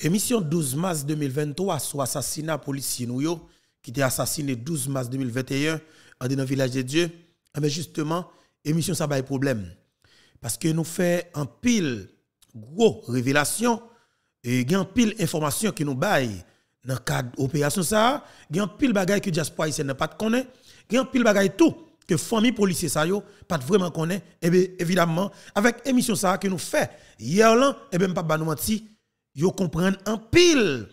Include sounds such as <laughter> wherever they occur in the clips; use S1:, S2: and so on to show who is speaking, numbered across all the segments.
S1: Émission 12 mars 2023 sur assassinat policier qui était assassiné 12 mars 2021 dans le village de Dieu. Mais eh justement, émission ça va problème. Parce que nous fait un pile gros révélation et un pile information qui nous baille dans le cadre opération ça, un pile bagaille que diaspora n'a pas de pile bagaille tout que famille policier ça yo pas vraiment connaît et eh bien évidemment avec émission ça que nous fait hier là et eh ben pas nous mentir yo comprendre en pile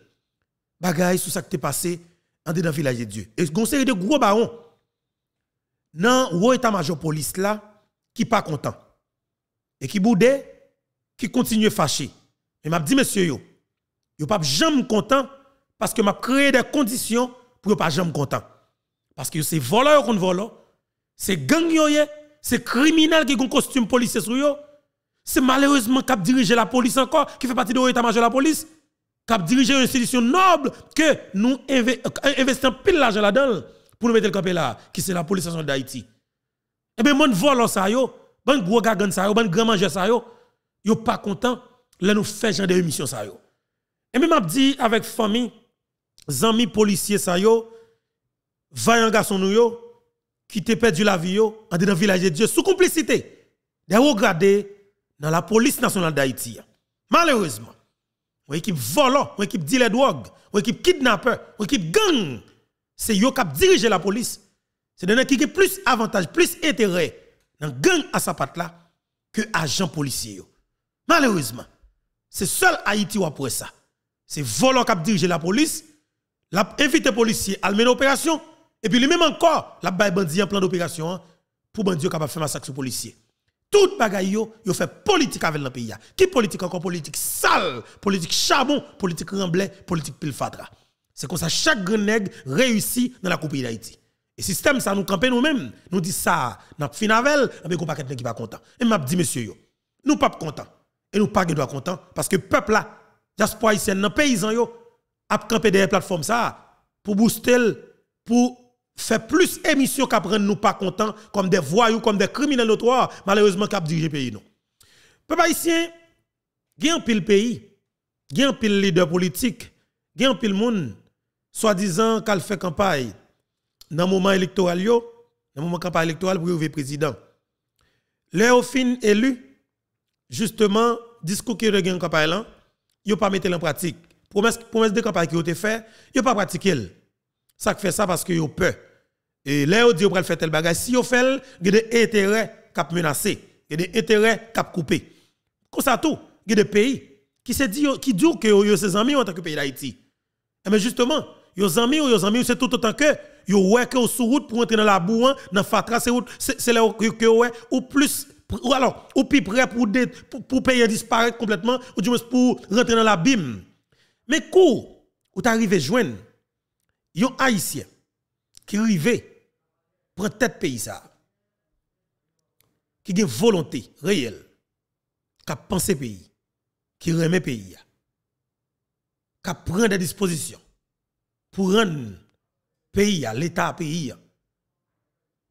S1: bagaille sur ça qui t'est passé en dans village de Dieu. Et conseil série de gros barons dans haut état-major police là qui pas content et qui boudait qui continue fâché. Mais m'a dit monsieur yo, yo pas jamais content parce que m'a créé des conditions pour pas jamais content. Parce que c'est voleur contre voleur, c'est gang c'est criminel qui ont costume policier sur yo c'est malheureusement cap dirigé la police encore, qui fait partie de l'état-major de la police, cap diriger une institution noble que nous euh, investissons pile l'argent là-dedans pour nous mettre le campé là, qui c'est la police nationale d'Haïti. Et eh bien, mon vol ça yo, bon gros gagan ça yo, bon grand manger ça yo, yo pas content, là nous fait genre des émissions ça yo. Et eh même m'a dit avec famille, amis policiers ça yo, vaillant garçon nous yo, qui te perdu la vie yo, dans le village de Dieu sous complicité. Des regardés dans la police nationale d'Haïti. Hein. Malheureusement, une équipe volant, une équipe dealer drogue, une équipe kidnappeur, une équipe gang, c'est eux qui dirigent la police. C'est des qui ont plus avantage, plus intérêt dans gang à sa patte là que agent policier. Malheureusement, c'est seul Haïti qui après ça. C'est volant qui dirige la police, l'a invité policier à mener opération et puis lui-même encore, l'a bail bandit en plan d'opération hein, pour bandit capable faire massacre sur policier tout bagay yo, yo fait politique avec le pays. Qui politique encore politique sale, politique charbon, politique remblai, politique pilfadra. C'est comme ça chaque grenègue réussit dans la coupe d'Haïti. Et système ça nous camper nous-mêmes, nous dit ça, n'a finavel, mais qu'on pas qui pas content. Et m'a dit monsieur yo, nous pas content et nous pas doit content parce que peuple là, diaspora haïtienne, paysan yo a camper derrière plateforme ça pour booster pour fait plus émission qui nous pas contents, comme des voyous, comme des criminels notoires, malheureusement, qui diriger le pays. Non. Peuple haïtien, il y a un pile pays, il y a un pile leader politique, il un pile monde, soi-disant, qu'elle fait campagne dans le moment électoral, dans le moment campagne électorale pour le président. Léo fin élu, justement, discours qui la campagne n'y a pas mettre en pratique. Promesse, promesse de campagne qui a été faite, il pas pratiqué. Ça fait ça parce que a peur. Et là, on dit, on faire tel bagage. Si on fait, il y a des intérêts qui menacés, il y a des intérêts qui coupés. Comme ça, tout, il y a des pays qui se dit, qui disent que ont ses amis en tant que pays d'Haïti. Mais eh justement, les amis ou amis, c'est tout autant que yo ouais que sur route pour entrer dans la boue, hein, dans fatra, c'est route, c'est là que ouais, ou plus ou alors, ou plus pour, pour, pour payer disparaître complètement, ou du moins pour rentrer dans l'abîme. Mais quand ou t'arrives joindre, yon haïtien qui arrivé prend tête pays ça qui a une volonté réelle qui a pensé pays qui remet pays qui pris des dispositions pour rendre pays l'état pays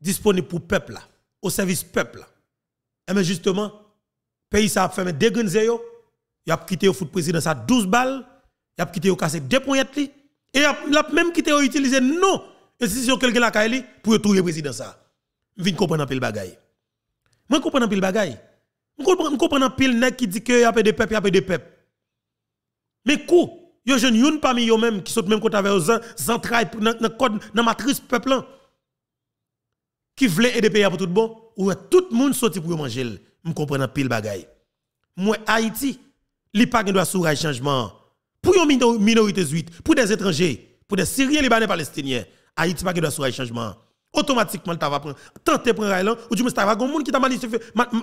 S1: disponible pour peuple au service peuple et eh mais justement pays ça a fait des grenades il a quitté au foot président ça 12 balles il a quitté au casser deux points et il a même quitté utiliser non et si c'est quelqu'un là qui pour trouver le président ça. Je comprends un peu le bagaille. Je comprends un peu le bagaille. Je comprends un peu le nèg qui dit qu'il y a peu de peuple, y a peu de peuple. Mais quoi Yo jeune youn parmi eux même qui sont même côté avec eux entrailles dans la dans matrice peuple qui voulait aider pays pour tout bon ou tout le monde sorti pour manger. Je comprends le bagaille. Moi Haïti, li pas doit un changement pour une minorité 8, pour des étrangers, pour des Syriens, Libanais, Palestiniens. Haïti pas doit sur un changement. Automatiquement, tu vas prendre, tenter prendre Island ou du moins, tu vas monde qui t'a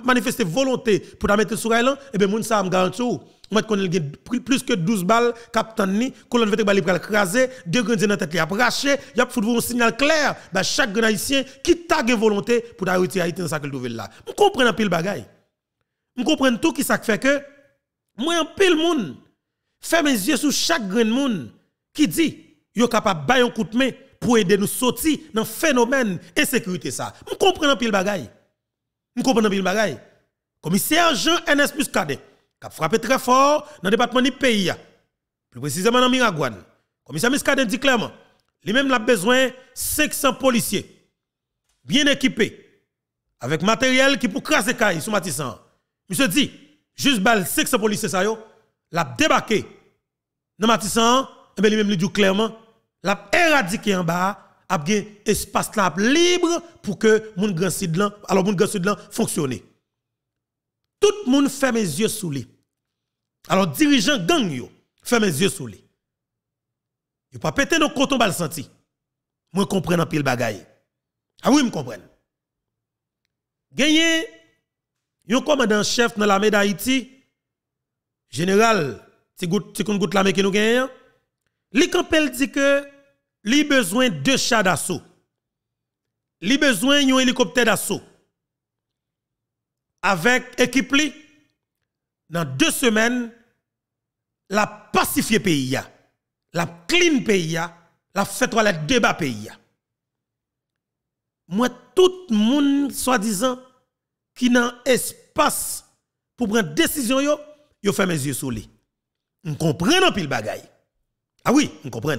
S1: manifesté volonté pour la mettre sur Island et eh bien, moun ça me garantit. Moi, je plus que 12 balles, captain ni, colonne balle pour écraser deux dans tête, il a raché, il a vous un signal clair, bah, chaque grand haïtien qui t'a volonté pour arrêter Haïti dans sa que nouvelle là. Je comprends un pile bagaille. Je comprends tout qui ça fait que, moi, un pile monde, ferme mes yeux sur chaque grand monde qui dit, yo capable de bailler un coup de main pour aider nous sortir dans le phénomène insécurité ça. Je comprends pile bagaille. Je comprends pile bagaille. Commissaire Jean NS Muscadet, qui a frappé très fort dans le département du pays, plus précisément dans Miragouane. Commissaire Muscadet dit clairement, lui-même a besoin de 500 policiers, bien équipés, avec matériel qui pour craser caille sur Matissan. Monsieur dit, juste balle 500 policiers ça yo, l'a débarqué dans Matissan, et eh ben, lui-même lui dit clairement, l'a éradiqué en bas, a bien espace libre pour que mon grand sud alors mon grand sud fonctionne. Tout le monde fait mes yeux sous lui. Alors dirigeant gang yo, fait mes yeux sous lui. Yo pas pété nos coton bal senti. Moi comprends en pile bagaille. Ah oui, me y a un commandant chef dans l'armée d'Haïti, général goutte la l'armée qui nous gagne. Li dit que li besoin de chars d'assaut. Li besoin d'un hélicoptère d'assaut. Avec l'équipe, dans deux semaines, la pacifier pays, la clean pays, la fête la débat pays. Moi, tout le monde, soi-disant, qui n'a espace pour prendre décision, yo, yo fait mes yeux sur lui. On comprend un pile bagaille. Ah oui, on comprend.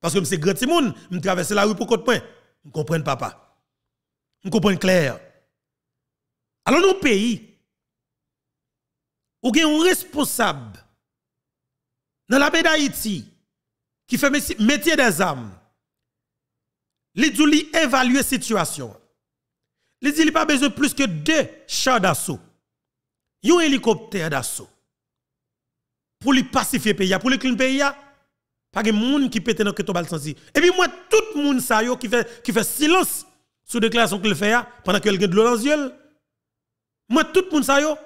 S1: Parce que c'est grand monde, je traverse la rue pour compte point. Je comprends papa. Je comprends clair. Alors nous pays, où il y a un responsable dans la baie d'Haïti qui fait métier des armes, il dit évaluer la situation. Il dit qu'il pas besoin plus que deux chars d'assaut, un hélicoptère d'assaut pour lui pacifier le pays, pour lui clean le pays. Pas de monde qui pète dans le bal sensi. Et puis moi, tout le monde yo, qui fait, qui fait silence sur déclaration qu'il fait hein, pendant qu'il a de l'eau dans Moi, tout le monde qui yo,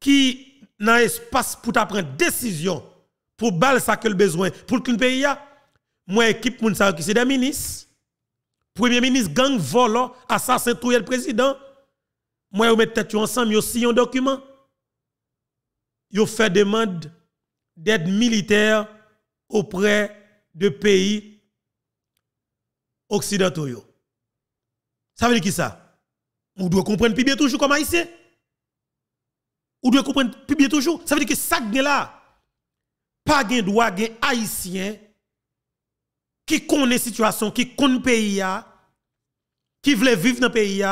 S1: qui n'a espace pour prendre décision pour bal ça que le besoin pour qu'une pays moi équipe moun ça qui c'est des ministres premier ministre gang volant hein, assassin tout le président moi yo mettre tête ensemble yo signe un document yo fait demande d'aide militaire auprès de pays occidentaux. Ça veut dire qui ça On doit comprendre plus bien toujours comme haïtien. On doit comprendre plus bien toujours. Ça veut dire que ça là, pas de droit de haïtien qui connaît la situation, qui connaît le pays, qui veut vivre dans le pays,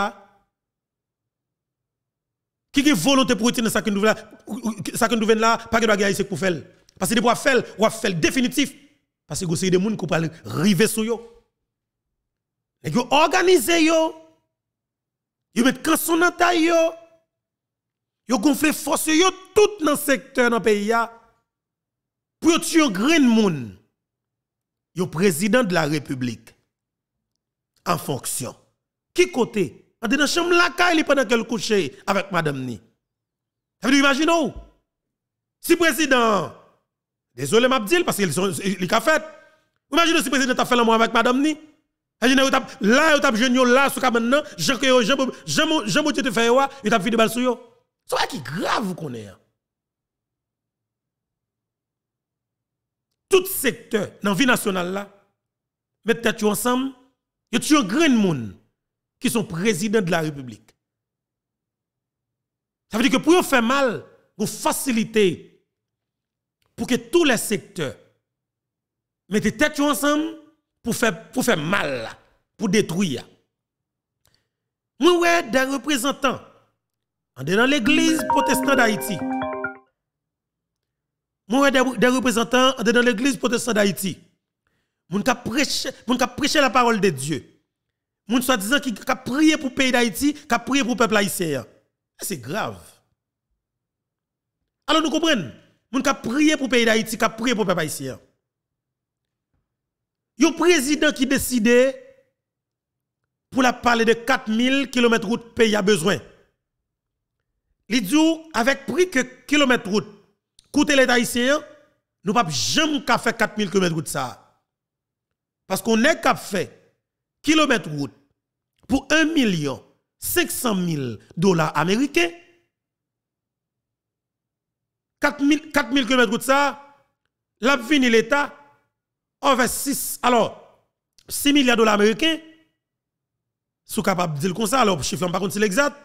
S1: qui a volonté pour être dans nous nouvelle là, pas de droit haïtien pour faire. Parce que c'est fois, faire, ou faire définitif. Parce que vous avez des gens qui peuvent arriver sur eux. Ils organisez vous. yo. Ils mettent canson dans taille yo. Ils force yo tout dans le secteur dans le pays Pour tuer green monde. Yo président de la République en fonction. Qui côté En dans chambre la caille pendant qu'elle couche avec madame ni. Vous imaginez Si président Désolé, Mabdil, parce qu'ils sont, les fait. Imaginez si le président a fait la l'amour avec madame ni. Imaginez, là, il a jeune, là, sous cas maintenant, je me je me te fait, il a fait des balles sur vous. C'est vrai qui grave qu'on connaissez. Hein. Tout secteur dans la vie nationale là, mettre tête ensemble, il y a un grand monde qui sont président de la République. Ça veut dire que pour faire mal, vous facilitez pour que tous les secteurs mettent tête ensemble pour faire, pour faire mal, pour détruire. Moi, ouais, des représentants, en dans l'église protestante d'Haïti, moi, ouais, des représentants, en dans l'église protestante d'Haïti, mon ka prêcher prêcher la parole de Dieu. Mon soi disant qui ka prier pour pays d'Haïti, qui prier pour le peuple haïtien. C'est grave. Alors nous comprenons. Moun ka prier pour le pays d'Haïti, ka prier pour le peuple haïtien. Yon président qui décide pour la parler de 4000 km route pays a besoin. Li avec prix que km route coûte l'État haïtien, nous pas jamais ka faire 4000 km route ça. Parce qu'on est cap fait km route pour 1 million 500 000 dollars américains 4 4000 km de ça, l'a fini l'État, 6... alors 6 milliards de dollars américains, sont capable de dire comme ça, alors je chiffre par contre c'est l'exact.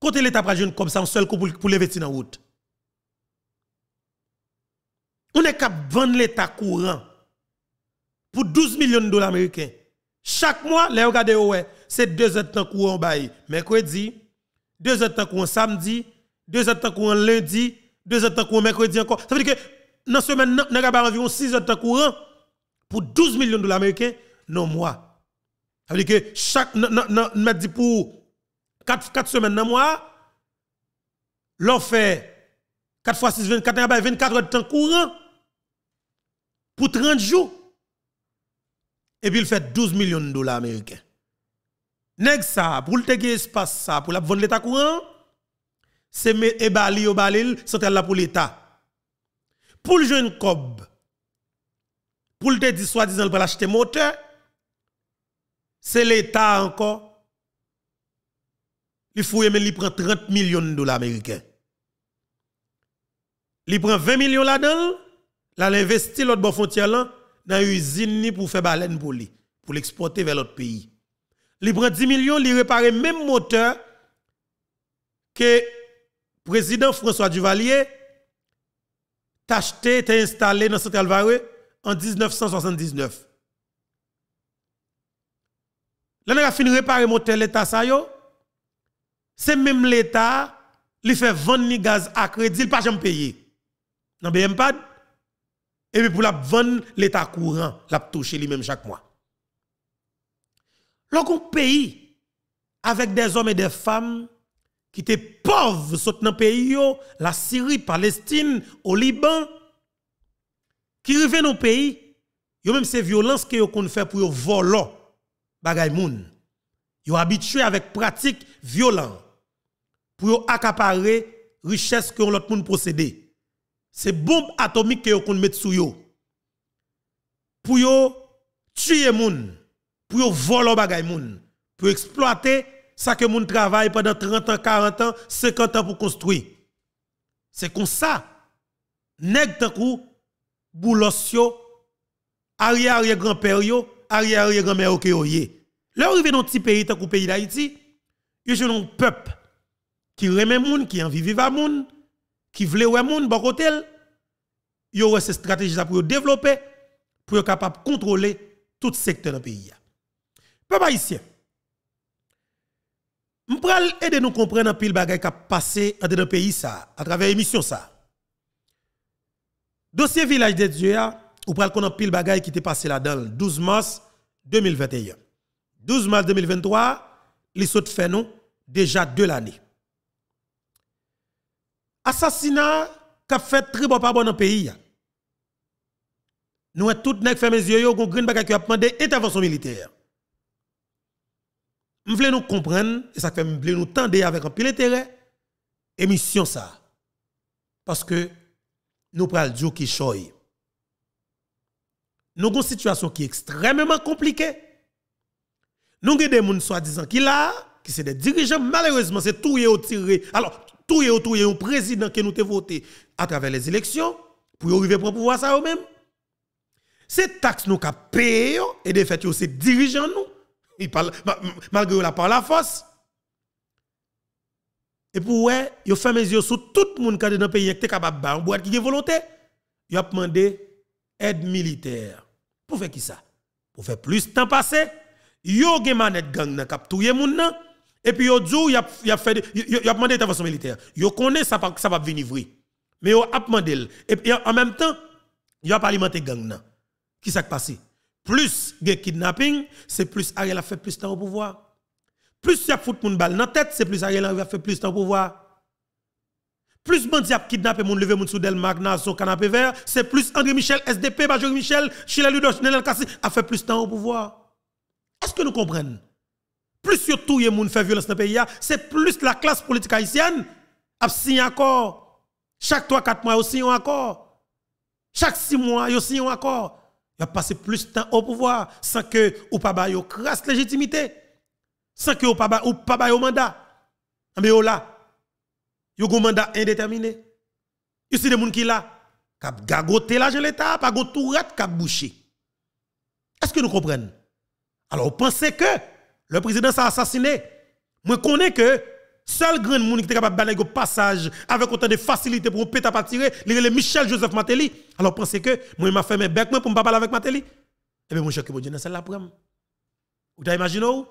S1: Côté l'État prend comme ça, un seul coup pour, pour vêtements en route. On est capable de vendre l'État courant pour 12 millions de dollars américains. Chaque mois, les regardez, c'est deux heures de temps courant, mercredi, deux heures de temps courant, samedi, deux heures de temps courant lundi, deux heures de temps courant mercredi encore. Ça veut dire que dans la semaine, nous avons environ 6 heures de temps courant pour 12 millions de dollars américains dans le mois. Ça veut dire que chaque, nous dit pour 4, semaines dans le mois, l'on fait 4 fois 6, 24, heures de temps courant pour 30 jours. Et puis il fait 12 millions de dollars américains. Nèg ça, pour le espace ça, pour la vendre l'état courant, c'est Ebali ou Balil, sont là pour l'État. Pour le jeune cob, pour le dire soi-disant, pour l'acheter moteur, c'est l'État encore. Il faut mais il prend 30 millions de dollars américains. Il prend 20 millions là-dedans, là l'investit l'autre bon frontière là dans usine pour faire baleine pour pour l'exporter vers l'autre pays. Il prend 10 millions, il répare même moteur que président François Duvalier t'a acheté, t'a installé dans Central en 1979. Là, on a fini de réparer mon l'État, ça C'est même l'État qui fait vendre les gaz à crédit, il pas jamais payé. Dans BMPAD. Et puis pour la vendre l'État courant, la touché lui-même chaque mois. L'autre pays avec des hommes et des femmes qui étaient pauvres sont pays, la Syrie, Palestine, au Liban, qui reviennent au le pays, ont même ces violences que ont fait pour voler bagay moun. Yo habitué avec pratique violente pour accaparer richesse que l'autre moun posséder C'est bombe atomique que ont met sous yo. Pour yo tuer moun, pour yo voler bagay moun, pour exploiter ça que mon travail pendant 30 ans, 40 ans, 50 ans pour construire. C'est comme ça. Nèg tan kou boulos yo arrière arrière grand-père yo, arrière arrière grand-mère ke yo yé. Leur rive dans petit pays tan kou pays d'Haïti, yo jeune un peuple qui remè moun, qui envie vivre moun, qui vle wè moun bon côté. Yo wè ces stratégies ça pour développer pour capable contrôler tout secteur dans pays. Peuple haïtien M'pral aide nous comprendre un pile qui a passé dans le pays ça, à travers l'émission. ça. Dossier village de Dieu hein, ou pral qu'on pile bagay qui t'est passé là-dedans 12 mars 2021. 12 mars 2023, nous saute fait déjà deux années. Assassinat qui a fait très bon pas bon dans le pays. Hein. Nous tout nèg fait mes yeux, on green bagay qui a demandé intervention militaire. Je voulais nous comprendre, et ça fait que nous tendre avec un pile intérêt, émission ça. Parce que nous prenons le qui choye. Nous avons une situation qui est extrêmement compliquée. Nous avons des gens soi-disant qui là, qui sont des dirigeants, malheureusement, c'est tout au tiré. Alors, tout est tout un président qui nous a voté à travers les élections pour arriver pour pouvoir ça eux-mêmes. C'est taxe nous avons payé et de fait, c'est dirigeants nous. Il parle, malgré la parole la force. Et pour ouais, il fait mes yeux sur tout le monde qui est dans le pays qui est capable de faire qui est volonté. Il a demandé aide militaire. Pour faire qui ça? Pour faire plus de temps passé. Il a des manettes gang dans cap Et puis yo dit il a fait il a demandé intervention militaire. Il connaît ça ça va venir vrai. Mais il a demandé et en même temps, il a alimenté gang nan. Qui s'est passé? Plus de kidnapping, c'est plus Ariel a fait plus de temps au pouvoir. Plus il y a foot moun balle dans tête, c'est plus Ariel a fait plus de temps au pouvoir. Plus y a kidnappé moun levé moun sous del magna le canapé vert, c'est plus André Michel, SDP, Major Michel, Chile Nenel Kassi a fait plus de temps au pouvoir. Est-ce que nous comprenons? Plus yo touye moun fait violence dans le pays, c'est plus la classe politique haïtienne a signé un accord. Chaque 3-4 mois, ils signent un accord. Chaque 6 mois, ils signent un accord. Il a passé plus de temps au pouvoir sans que ou pas baille crasse légitimité. Sans que ou pas baille ou pas baille mandat. Ah, mais au oh là, il un mandat indéterminé. Il y a des gens qui là, qui gagoté l'argent l'État, pas go tourette, qui bouché. Est-ce que nous comprenons? Alors, vous pensez que le président s'est assassiné? Moi, connais que Seul grand monde qui est capable de faire passage avec autant de facilité pour péter à tirer, c'est Michel Joseph Matéli. Alors pensez que moi, m'a fait mes becs pour me parler avec Matéli. Eh bien, mon cher, que Dieu, c'est là la prendre. Vous avez imaginé où?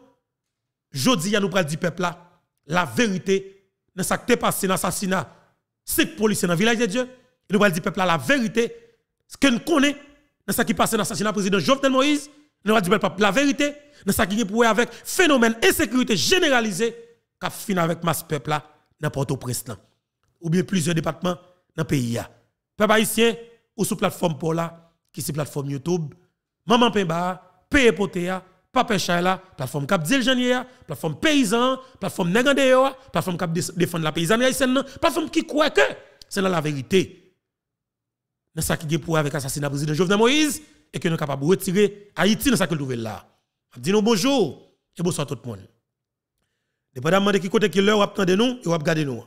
S1: a nous parle du peuple là. La vérité, dans ce qui est passé, dans l'assassinat, c'est policiers dans le village de Dieu. Et nous parle du peuple là, la vérité, ce que nous connaissons, dans ce qui est passé dans l'assassinat président Jovenel Moïse. Nous va du peuple la vérité, dans ce qui est pour avec phénomène insécurité généralisée qui fin avec masse peuple là dans Port-au-Prince ou bien plusieurs départements dans le pays Peuple haïtien ou sous plateforme pour là qui c'est plateforme YouTube, maman Pemba, paye potea, papa la plateforme cap la plateforme paysan, plateforme Negandeo, plateforme cap défendre la paysanne haïtienne, plateforme qui croit que c'est la vérité. Dans ça qui est pour avec assassinat président Jovenel Moïse et que nous sommes capables de retirer Haïti dans sa que nouvelle là. Dis nous bonjour et bonsoir tout le monde. Et pas de qui côté qui leur attend de nous, ils regarder nous.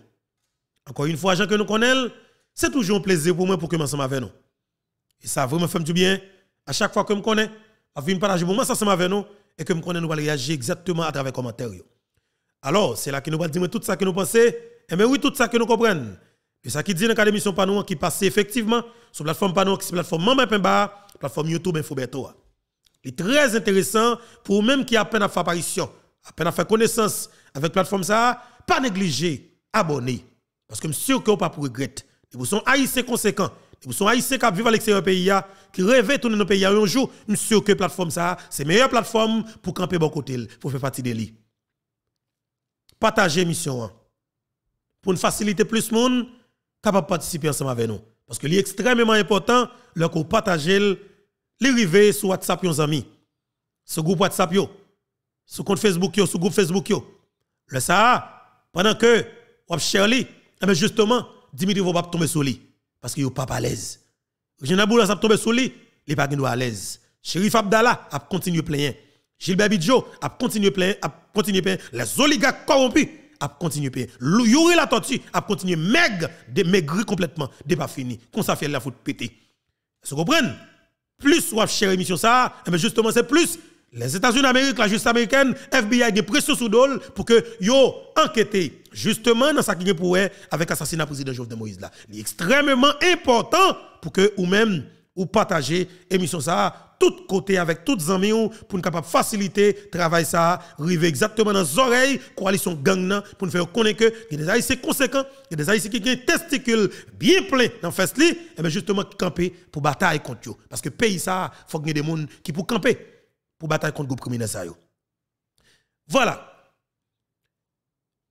S1: Encore une fois, gens que nous connaissons, c'est toujours un plaisir pour moi pour que m'ensemble avec nous. Et ça vraiment fait du bien. À chaque fois que je connais, je viens partager moment ensemble avec nous et que je connais, nous allons réagir exactement à travers les commentaires. Alors, c'est là que nous allons dire tout ça que nous pensons, et eh mais oui, tout ça que nous comprenons. Et ça qui dit dans mission Panou qui passe effectivement sur la plateforme Panou, qui est la plateforme Maman Pemba, plateforme YouTube Infoberto. C'est très intéressant pour même qui a peine à faire apparition, à peine à faire connaissance avec plateforme ça, pas négliger, abonner. Parce que je suis sûr que vous pas regretter. Vous sont haïtiens conséquents. Vous sont haïtiens qui vivent à l'extérieur pays, qui rêvent de tourner nos pays un jour. Je suis sûr que plateforme ça, c'est la meilleure plateforme pour camper bon côté, pour faire partie de lui. Partagez mission. Hein. Pour nous faciliter plus de monde capable de participer ensemble avec nous. Parce que c'est extrêmement important, lorsque les l'arrivée sur WhatsApp, nos amis. Sur groupe WhatsApp, sur compte Facebook, sur groupe Facebook. Yo. Le ça, pendant que vous Shirley, mais justement, Dimitri ne va pas tomber sur lui. Parce qu'il n'est pas à l'aise. Regina Boulas a tombé sur lui, il n'est pas à l'aise. Chérif Abdallah a continué à plaindre. Gilbert Bidjo a continué à plaindre. Les oligarques corrompus a continué à plaindre. Yuri la tortue a continué maigre, de maigrir complètement, de pas fini. Qu'on ça fait la faute péter. Vous comprenez? Plus vous avez cher émission ça, mais eh ben justement c'est plus les États-Unis d'Amérique, la justice américaine, FBI a des pressions sous dol pour que yo enquêter justement dans ce qui est pour avec l'assassinat président Jovenel Moïse là. C'est extrêmement important pour que ou même ou partager émission ça tout côté avec toutes amis pour nous capable faciliter travail ça arriver exactement dans les oreilles coalition gang pour nous faire connaître que des haïtiens conséquents des qui ont des testicules bien pleins dans fesses, et eh bien justement camper pour bataille contre eux parce que pays ça faut que des gens qui pour camper pour bataille contre le groupe criminel. Voilà.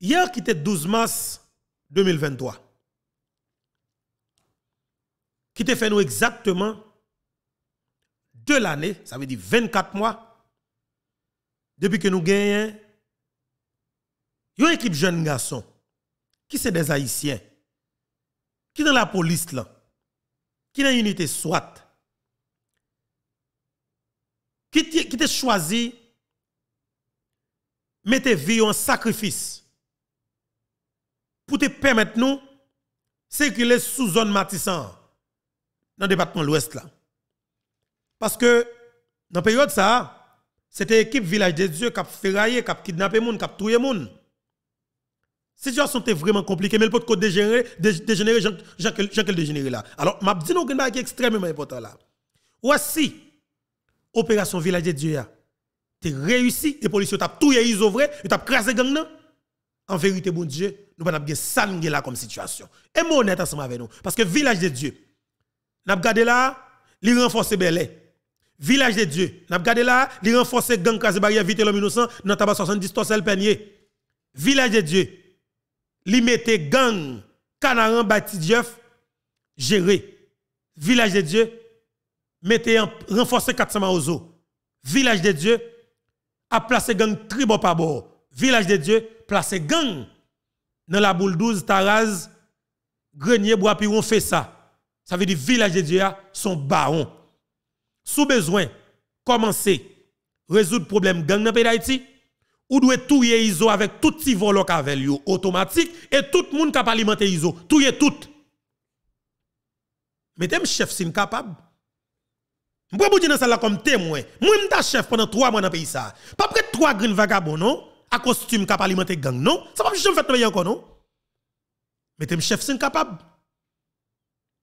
S1: Hier, qui était 12 mars 2023, qui était fait nous exactement de l'année, ça veut dire 24 mois, depuis que nous gagnons, une équipe de jeunes garçons. qui sont des Haïtiens, qui dans la police là, qui dans unité SWAT, qui t'a choisi mettre vie en sacrifice pour te permettre nous circuler sous zone matissant dans le département de l'Ouest là. Parce que dans la période ça, c'était l'équipe Village des Dieux qui a ferraillé, qui a kidnappé qui a tué les gens. Situation était vraiment compliquée, mais le pot de dégénérer, dégénérer, j'en qu'elle dégénérer là. Alors, je dis que c'est extrêmement important là. Voici, opération Village de Dieu tu réussi Les policiers t'a tout ils ont t'a crasé gang en vérité bon Dieu nous pas bien ça là comme situation et moi honnête ensemble avec nous parce que village de Dieu n'a regardé là les renforcer Belay village de Dieu n'a regardé là les renforcer gang crasé barrière vite l'homme innocent dans tabac 70 torsel peigné village de Dieu li mettait gang canaran bâti Dieu géré village de Dieu mettez en renforcer 400 Ozo. Village de Dieu a placé gang tribo par bord. Village de Dieu placé gang dans la boule 12 Taraz Grenier Bois on fait ça. Ça veut dire village de Dieu a son baron. Sous besoin, commencez résoudre problème gang dans pays d'Haïti ou doit touyer ISO avec tout petit volo avec yo automatique et tout le monde capable alimenter ISO, touyer tout. Mais un chef sin incapable. Je peux vous dire là comme témoin. Moi, je suis chef pendant trois mois dans le pays. Ça. Pas près de trois grands vagabonds, non? À costume capable alimenter gang, non? Ça va juste faire travailler encore, non? Mais t'es chef, c'est incapable.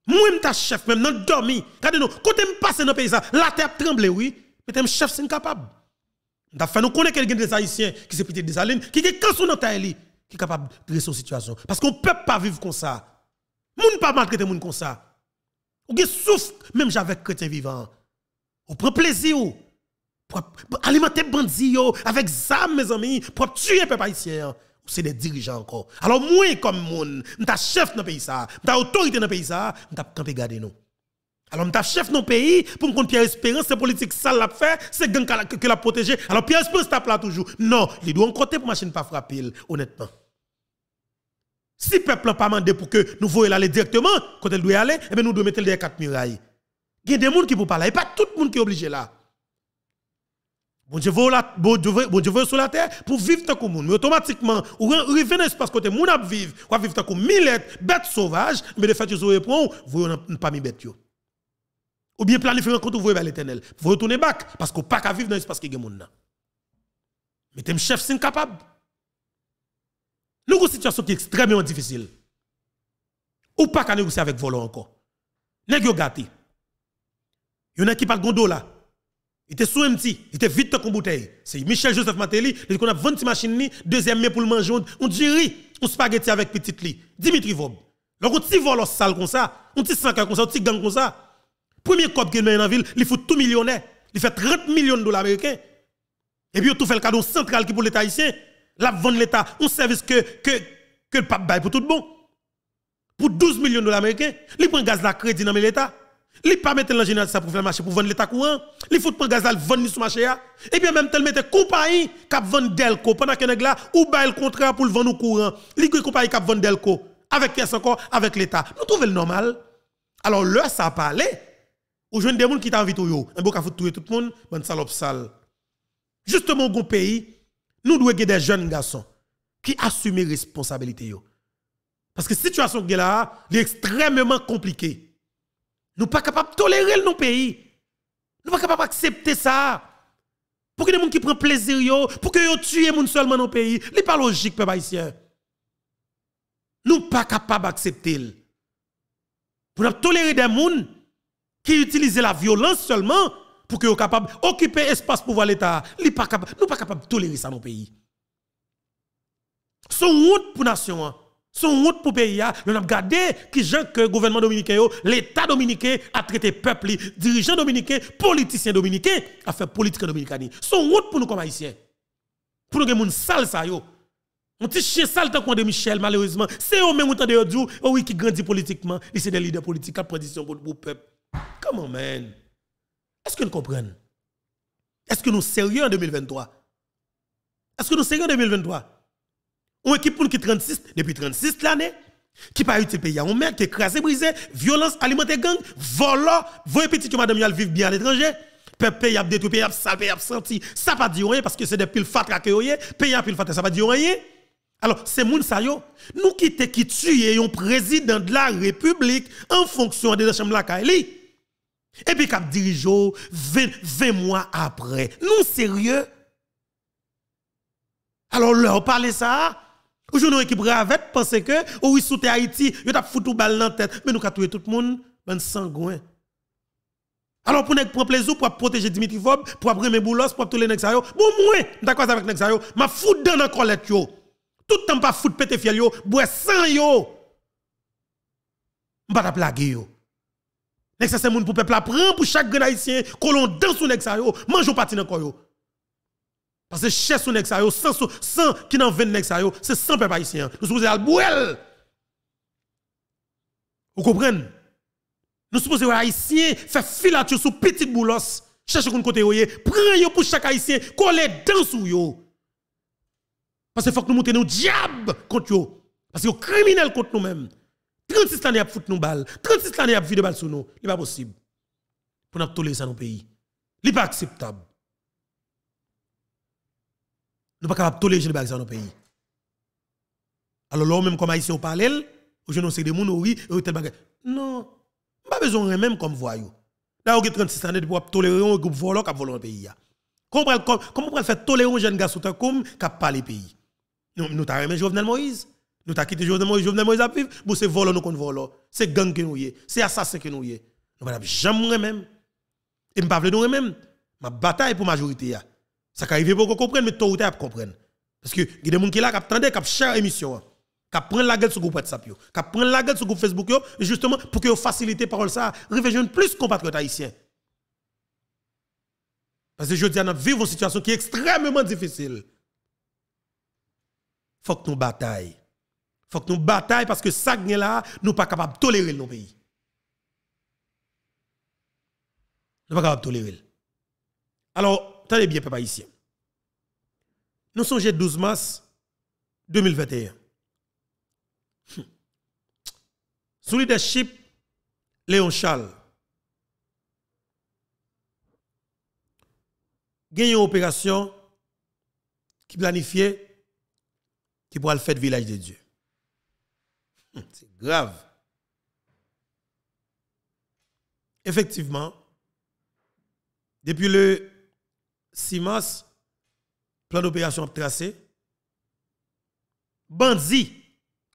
S1: Moi, je suis chef, même dans dormi. Regardez-nous, quand es passé dans le pays, ça, la terre tremble, oui. Mais t'es chef, c'est incapable. Nous nous connaître quelqu'un des Haïtiens qui s'est pété des salines, qui est quand qui capable de résoudre son situation. Parce qu'on ne peut pas vivre comme ça. peut pas maltraiter gens comme ça. On souffre, même j'avais chrétien vivant. Ou prend plaisir ou. Pour alimenter bandits avec zam mes amis, pour tuer peuple haïtien. Hein. C'est des dirigeants encore. Alors moi comme monde, m'ta chef dans pays ça, m'ta autorité dans pays ça, m'ta camper garder nous. Alors m'ta chef dans pays pour compte Pierre Espérance, c'est politique sale l'a fait, c'est gang qui l'a protégé. Alors Pierre Espérance tape là toujours. Non, il doit en côté pour machine pas frapper honnêtement. Si le peuple n'a pas demandé pour que nous voyions aller directement, quand elle doit aller, eh ben nous devons mettre les quatre murailles. Il y a des gens qui peuvent parler. Et pas tout le monde qui est obligé là. Bon Dieu veut bon Dieu veut, bon Dieu veut sur la terre pour vivre tant que monde. Mais automatiquement, ou revient dans l'espace côté monde à vivre, ou vivre tant que mille bêtes sauvages mais de fait, vous répondez, vous n'avez pas mis bête. Ou bien planifier un compte, vous voyez l'éternel. Vous retournez back, parce qu'on pas qu'à vivre dans l'espace qui est monde. Mais t'es chef, c'est incapable. Nous avons une situation qui est extrêmement difficile. Ou pas qu'à négocier avec volant encore. N'est-ce il y en a qui parlent de là. Il était sous petit, il était vite comme bouteille. C'est Michel Joseph Matéli, il dit qu'on a 20 machines, deuxième main pour le manger, on dirait, on spaghetti avec petit lit. Dimitri Vob. Donc on petit leur sale comme ça, on petit sang comme ça, on petit gang comme ça. Premier cop qui est dans la ville, il fout tout millionnaire. Il fait 30 millions de dollars américains. Et puis on tout fait le cadeau central qui pour l'État haïtien. La vendre l'État, un service que, que, que le pape pour tout bon. Pour 12 millions de dollars américains, il prend gaz la crédit dans l'État peuvent pas mettre l'ingénieur ça pour faire marché pour vendre l'état courant. Il fout prendre gaz à vendre sur marché Et bien même tel mettre compagnie cap vendre Delco pendant que nèg là ou ba le contrat pour le vendre au courant. Li compagnie cap vendre Delco avec qui encore avec l'état. Nous trouvons le normal. Alors là, ça parler ou jeune des gens qui tout yo. Un beau fout tout le monde, bonne salope sale. Justement bon pays, nous devons des jeunes garçons qui assument responsabilité yo. Parce que situation là, est extrêmement compliquée. Nous pas capables de tolérer nos pays. Nous ne pas capables d'accepter ça. Pour que des gens qui prennent plaisir, pour que tuent tuer gens seulement dans le pays. Ce n'est pas logique, peuple haïtien. Nous pas capables d'accepter. Pour tolérer des gens qui utilisent la violence seulement pour que soient capables d'occuper l'espace pour l'État. Nous pas capables de tolérer ça dans nos pays. Son route pour la nation. Hein. Son route pour pays, On a regardé qui que le gouvernement dominicain, l'État dominicain a traité peuple, dirigeant dominicain, politicien dominicain, a fait politique dominicaine. Son route pour nous comme haïtiens. Pour nous, nous sale ça yo. Un petit chien sale tant Michel, malheureusement. C'est eux même qui de grandi oui, qui grandit politiquement. Ils sont des leaders politiques à position pour le peuple. Comment, man? Est-ce que nous Est-ce que nous sommes sérieux en 2023? Est-ce que nous sommes sérieux en 2023? Une équipe pour qui 36, depuis 36 l'année, qui pas eu de pays à un maire, qui écrasé, brisé, violence alimentaire gang, volo, voyez petit que madame Yal vivre bien à l'étranger. Peuple pays a détruit, pays a sale, senti. Ça pas dit rien parce que c'est des piles fatra que vous pays a ça pas dit rien. Alors, c'est moun sa yo, nous qui te qui tuer un président de la République en fonction de la chambre la Et puis qu'a dirijo, 20, 20 mois après. Nous sérieux? Alors leur parler ça, Aujourd'hui, l'équipe Ravette pense que, ou ils sont Haïti, ils ont foutu balle dans la tête. Mais nous avons tué tout le monde, ben sangouin. Hein. Alors, pour nous prendre plaisir, pour protéger Dimitri Vob, pour mes Boulos, pour tous les Nexayo, bon, moi, d'accord avec Nexayo, ma foutu dans la colette, yo. Tout le temps, pas foutu pété fiel, yo, bois sang, yo. pas blaguer yo. Nexa, c'est monde pour peuple, prendre pour chaque grand haïtien, que l'on danse sur Nexayo, mange au parti dans yo. Parce que chez sous nexa yo, sans, qui n'en veut nexa c'est sans peuple haïtien. Nous supposons bouel. Vous comprenez? Nous supposons haïtien faire filature sous petite boulos, chercher qu'on côté yoye, prend pour chaque haïtien, coller dans sous yo. Parce que faut que nous montions nos diables contre yo. Parce que yo criminels contre nous-mêmes. 36 ans, ils foutu nos balles. 36 ans, ils vidé balles sur nous. Ce n'est pas possible. Pour nous tolérer ça dans nos pays. Ce n'est pas acceptable. Nous ne pas capable de tolérer les bagages dans le pays. Alors, là, même comme Haïtien, au parallèle, je ne sais des gens, oui, tel bagage. Non, pas besoin de même comme voyou. D'ailleurs, a 36 années pour tolérer un groupe volant qui vole dans le pays. Comment on peut faire tolérer un jeune ta comme qui parle pays Nous avons aimé Jovenel Moïse. Nous avons quitté Jovenel Moïse. Jovenel Moïse a vivre. C'est volant, nous volant. C'est gang que nous sommes. C'est assassin que nous sommes. Nous ne pouvons jamais même. Et nous ne pouvons pas nous même. Ma bataille pour la majorité. Ça arrive pour qu'on comprenne, mais tout monde monde comprendre. Parce que il y a des gens qui là, qui ont qui hein. qui prennent la gueule sur le groupe WhatsApp, qui pris la gueule sur le groupe Facebook, justement pour que la parole ça, vous plus compatriotes haïtiens. Parce que je dis, on vit une situation qui est extrêmement difficile. il Faut que nous il Faut que nous bataillons parce que ça, là, nous pas capables de tolérer nos pays. Nous ne sommes pas capables de tolérer. Alors, Tenez bien, papa ici. Nous sommes le 12 mars 2021. Sous leadership, Léon Charles. Gagne une opération qui planifiait qui pourra le faire village de Dieu. Hum, c'est grave. Effectivement, depuis le Simas, plan d'opération tracé. Bandit,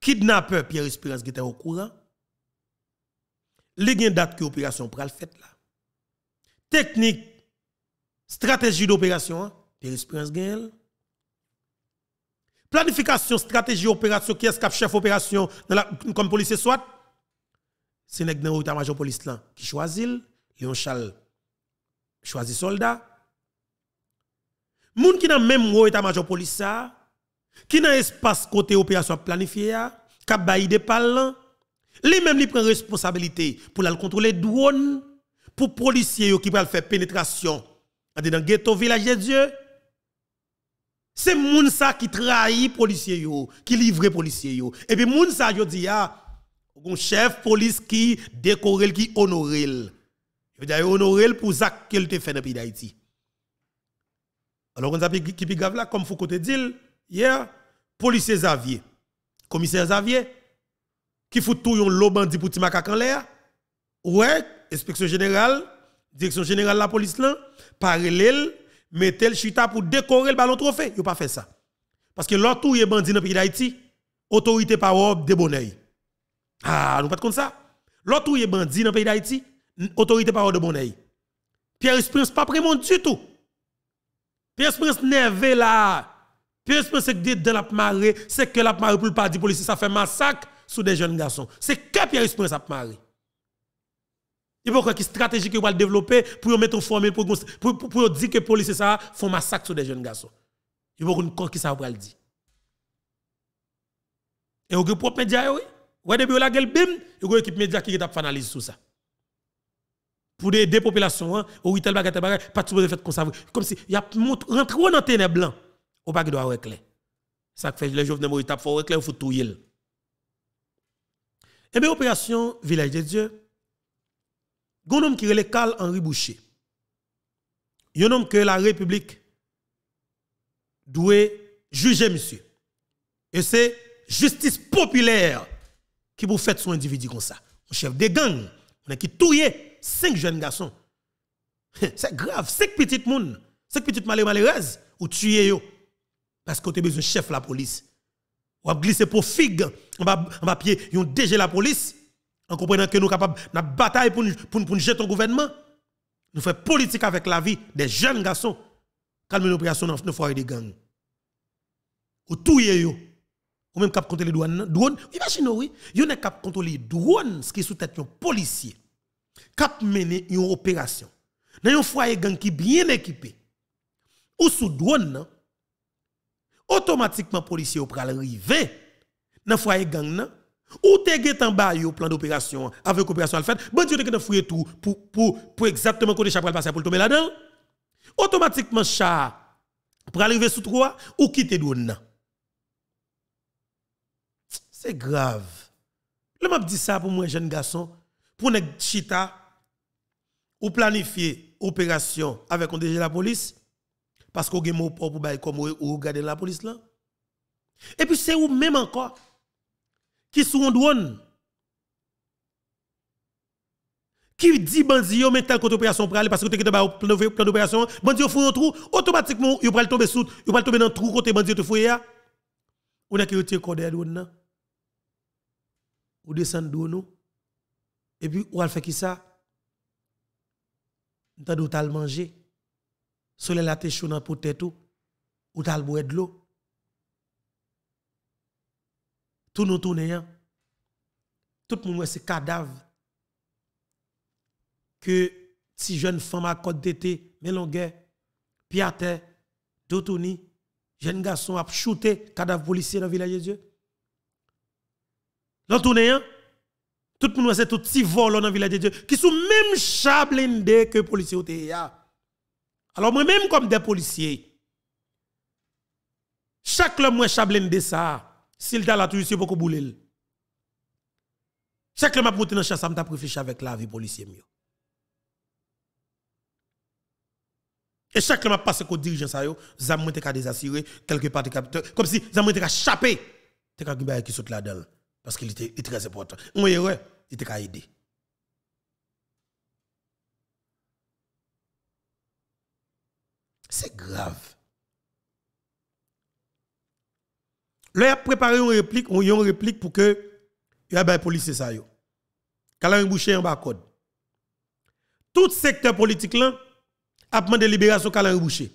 S1: kidnappeur Pierre Espérance qui était au courant. Les date que l'opération pral fait là. Technique, stratégie d'opération, hein, Pierre Espérance Planification, stratégie, opération, qui est ce chef opération comme policier soit C'est le un major police qui choisit, Léon Charles choisit soldat, Moun qui n'a même gros état-major police ça, qui dans espace côté opération planifiée, qui de des parlant, li même li prend responsabilité pour la contrôler drone pour policiers qui pral faire pénétration dans ghetto village de Dieu. C'est moun ça qui trahit policiers yo, qui livre policiers yo. Et puis moun ça yo dit a ah, un chef police qui décoré qui honoré. Je veux dire ah, honoré pour ça qu'il te fait dans pays d'Haïti. Alors, on a qui là, comme Foucault te dit hier, policier Xavier, commissaire Xavier, qui fout tout yon lo bandi pour Timakak en l'air, ouais, inspection générale, direction générale de la police là, parallèle, mettez le chita pour décorer le ballon trophée. Yon pas fait ça. Parce que l'autre tout est bandit dans le pays d'Haïti, autorité par de bonheur. Ah, nous pas comme ça. L'autre tout est bandit dans le pays d'Haïti, autorité par de bonheur. Pierre Esprince pas prémont du tout. Pièce prince nervé là. Pièce prince qui dit dans la marée, c'est que la marée pour le parti policier, ça fait massacre sur des jeunes garçons. C'est que Pierre prince a marée. Il faut qu'il stratégie qu'il va développer pour mettre en formule pour, pour, pour, dire que les policiers ça font massacre sur des jeunes garçons. Il faut qu'on qui ça va le dire. Et au propre média oui. Ouais, depuis la gueule bim, il y une équipe média qui est analyse sur ça pour des, des populations, ou hein, tel pas supposé faire comme ça. Comme si, il y a montre, rentre dans ténèbres blanc, ou pas doit être clair. Ça fait les jeunes de Moïse, il faut clair, il faut tout y et eh bien, opération Village de Dieu, un homme qui le cal Henri Boucher. Un homme que la République doit juger, monsieur. Et c'est justice populaire qui vous fait son individu comme ça. Un chef de gang, on a qui touillé Cinq jeunes garçons. C'est grave. Cinq petites mounes. Cinq petites malé malheureuses. Ou tuer yo. Parce que tu besoin de chef la police. Ou va glisser pour figue. On va pied. Yon DG la police. En comprenant que nous sommes capables de bataille pour, pour, pour jeter au gouvernement. Nous faisons politique avec la vie des jeunes garçons. Calme l'opération dans le foyer des gangs. Ou tout yo. Ou même cap contrôler les douanes. imaginez oui. Yon est cap contre les douanes, ce qui est sous tête un policier cap mener une opération dans un foyer gang qui bien équipé ou sous drone automatiquement policier ou pral arriver dans foyer gang ou te get en bas plan d'opération avec opération al fait bon Dieu te get fouiller tout pour pour pour exactement côté chapral passer pour tomber là-dedans automatiquement chat pral arriver sous trois ou quitter drone nan c'est grave le m'a dit ça pour moi jeune garçon pour ne chita ou planifier opération avec on DG la police parce qu'on gen mot pour bail comme ou regarder la police là. Et puis c'est ou même encore qui sont drone qui dit bandi yo mais telle opération pour aller parce que tu as plan d'opération bandi yo un trou automatiquement yo pral tomber sous yo pral tomber dans trou côté bandi te là on a qui retire cordel ou non ou descend d'où nous et puis, ou elle fait qui ça? T'as d'où t'as le manger. Soleil les t'es chaud dans pour tête tout. Ou t'as le boire de l'eau. Tout nous tourne, hein. Tout le monde, c'est cadavre. Que si jeune femme à côte d'été, Mélonguet, piater, Dotoni, jeune garçon a shooté cadavre policier dans le village de Dieu. L'autre tourne, hein tout le monde c'est tout petit vol dans la ville de Dieu qui sont même chat que que policiers été. Hein. Alors moi même comme des policiers chaque homme est chat ça s'il t'a la tuer c'est beaucoup bouler. Chaque homme a monté dans chasse ça m'a réfléchi avec la vie policier mieux. Et chaque homme a passé qu'au dirigeant ça yo, zam monté désassuré quelque part comme si vous monté ka chapper. t'es ka qui saute là-dedans parce qu'il était très important. Oui ouais il t'a aidé. C'est grave. Là, il a préparé une réplique, une réplique pour que il y ait police ça yo. un Boucher en bas code. Tout secteur politique là a demandé libération Kalain Boucher.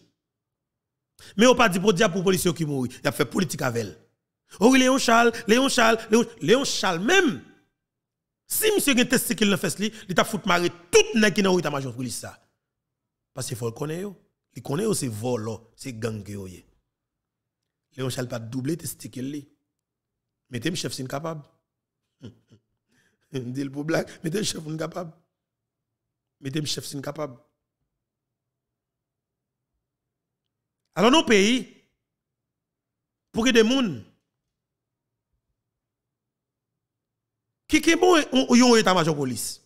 S1: Mais on pas dit pour dire pour policiers qui mourent, il a fait politique avec elle. Oh Léon Charles, Léon Charles, Léon Charles même si monsieur a testé qu'il l'a fait, il a foutu marrer tout le monde qui dans la major Ça. Parce qu'il faut le connaître. Il connaît c'est vol, c'est gang. ne Charles pas doublé testé qu'il Mais Mettez le chef si capable. <laughs> Dis le pour blague, mettez le chef si capable. Mettez chef si capable. Alors nos pays, pour que des gens Qui est bon, un état-major police.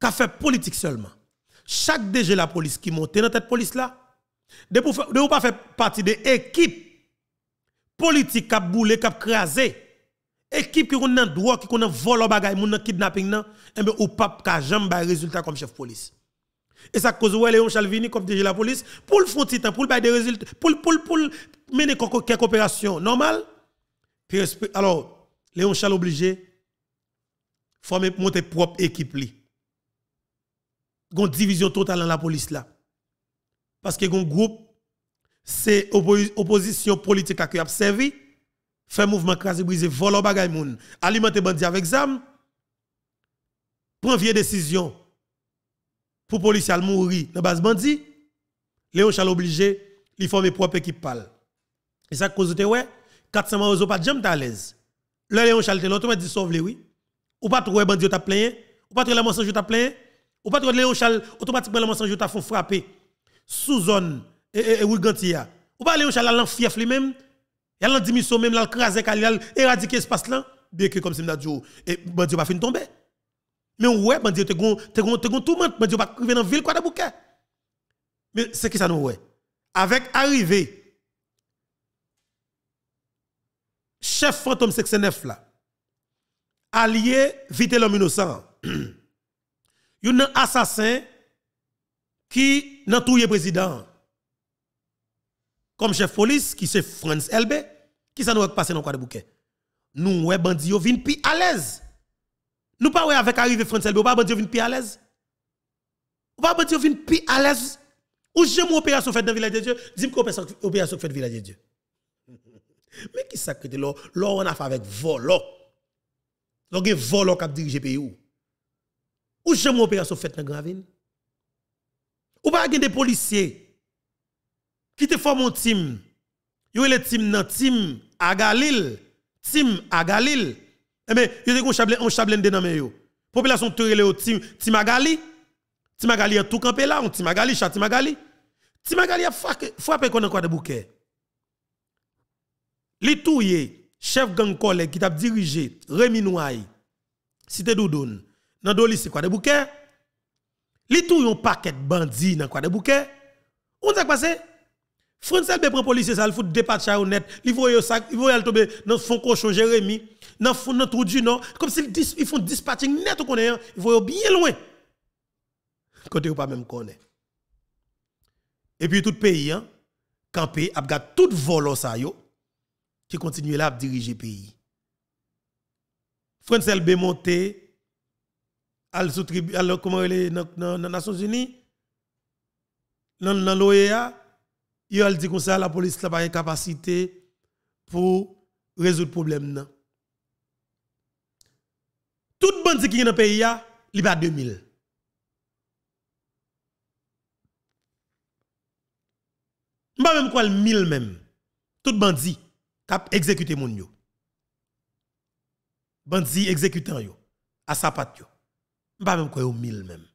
S1: Qui fait politique seulement. Chaque DG la police qui monte dans cette police là, de ne pas faire partie de l'équipe politique qui a boulé, qui a crasé, équipe qui a un droit, qui a un vol au qui a kidnapping, et eh bien, ou pas ka jamais résultat comme chef police. Et ça cause ouais Léon Chalvini comme DG la police, pour le fond titan, pour le des résultats, pour, pour mener quelques opérations normales. Alors, Léon Charles obligé former monter propre équipe li. Gon division totale dans la police là. Parce que gon groupe c'est opposition politique qui a servi fait mouvement craser briser voler bagay moun alimenter bandi avec zam prend vieille décision pour policier mourir dans base bandi Léon Charles obligé il former propre équipe pal. Et ça cause te ouais 400 euros pas de jam à l'aise. Le Léon Chalte, l'autre m'a dit sauve le oui. Ou pas trouver bandit, t'a plein. Ou pas trouver le mensonge, t'a plein. Ou pas trouver Léon Chalte, automatiquement le mensonge, t'a font frapper. Sous zone, et Gantia. Ou pas Léon Chalte, l'en fief lui-même. Il a démission même, il a crasé, il a éradiqué espace là. bien que, comme si m'a dit, et bandit pas fin tomber. Mais ouais, bandit, t'es gon, t'es gon, t'es gon, tout le monde. Bandit, pas criver dans la ville, quoi, de bouquet. Mais c'est qui ça nous, ouais? Avec arrivée, chef fantôme 69 là, allié vite l'homme innocent, <clears throat> un assassin qui n'a tout président. Comme chef police, qui c'est France LB, qui ça nous va passé dans le de bouquet. Nous, ouais, yo vient pi à l'aise. Nous pas ouais avec arrivé France LB, ou pas yo vin pi à l'aise. Ou pas yon vin pi à l'aise. Ou j'aime opération fait dans village de Dieu, dis-moi opération faite dans le village de Dieu. Mais qui sacrifie que là, on a fait avec volo. Donc il volo qui a dirigé pays où? Ou jamais opération fait dans Gravine? Ou pas des policiers qui te forment un team? Yo le team nan team à Galil, team à Galil. Eh bien, yo te kon chablen, on chablen de nan men yo. Population te le team, team à Galil Team à Galil en tout campé là, on team à Galil chat team à Galil Team à Galil a frappé qu'on a quoi de bouquet. Li touye, chef gang collègue qui t'a dirigé, Rémi Nouaï, Cité Doudoun, dans Dolis, c'est quoi de bouquet? Li touye un paquet de bandits dans quoi de bouquet? On s'est passé? France Elbe prend policier, ça le fout départ li il voit sac, il voit tomber dans fond cochon Jérémy, dans fond dans trou du nord, comme s'ils ils font dispatching net au connaît, hein. ils voient bien loin. Côté ou pas même connu. Et puis tout pays hein, campé a tout volo sa yo qui continue là à diriger le pays. France LB monté à comment elle est dans les Nations Unies, dans l'OEA, il dit comme ça, la police n'a pas les capacité pour résoudre le problème. Tout monde qui est dans le pays, il va 2000. Je ne sais pas même quoi le 1000 même. Tout dit kap exécuter moun yo. Bandi exécutant yo, à sapat yo. M'pa même quoi yo mille même.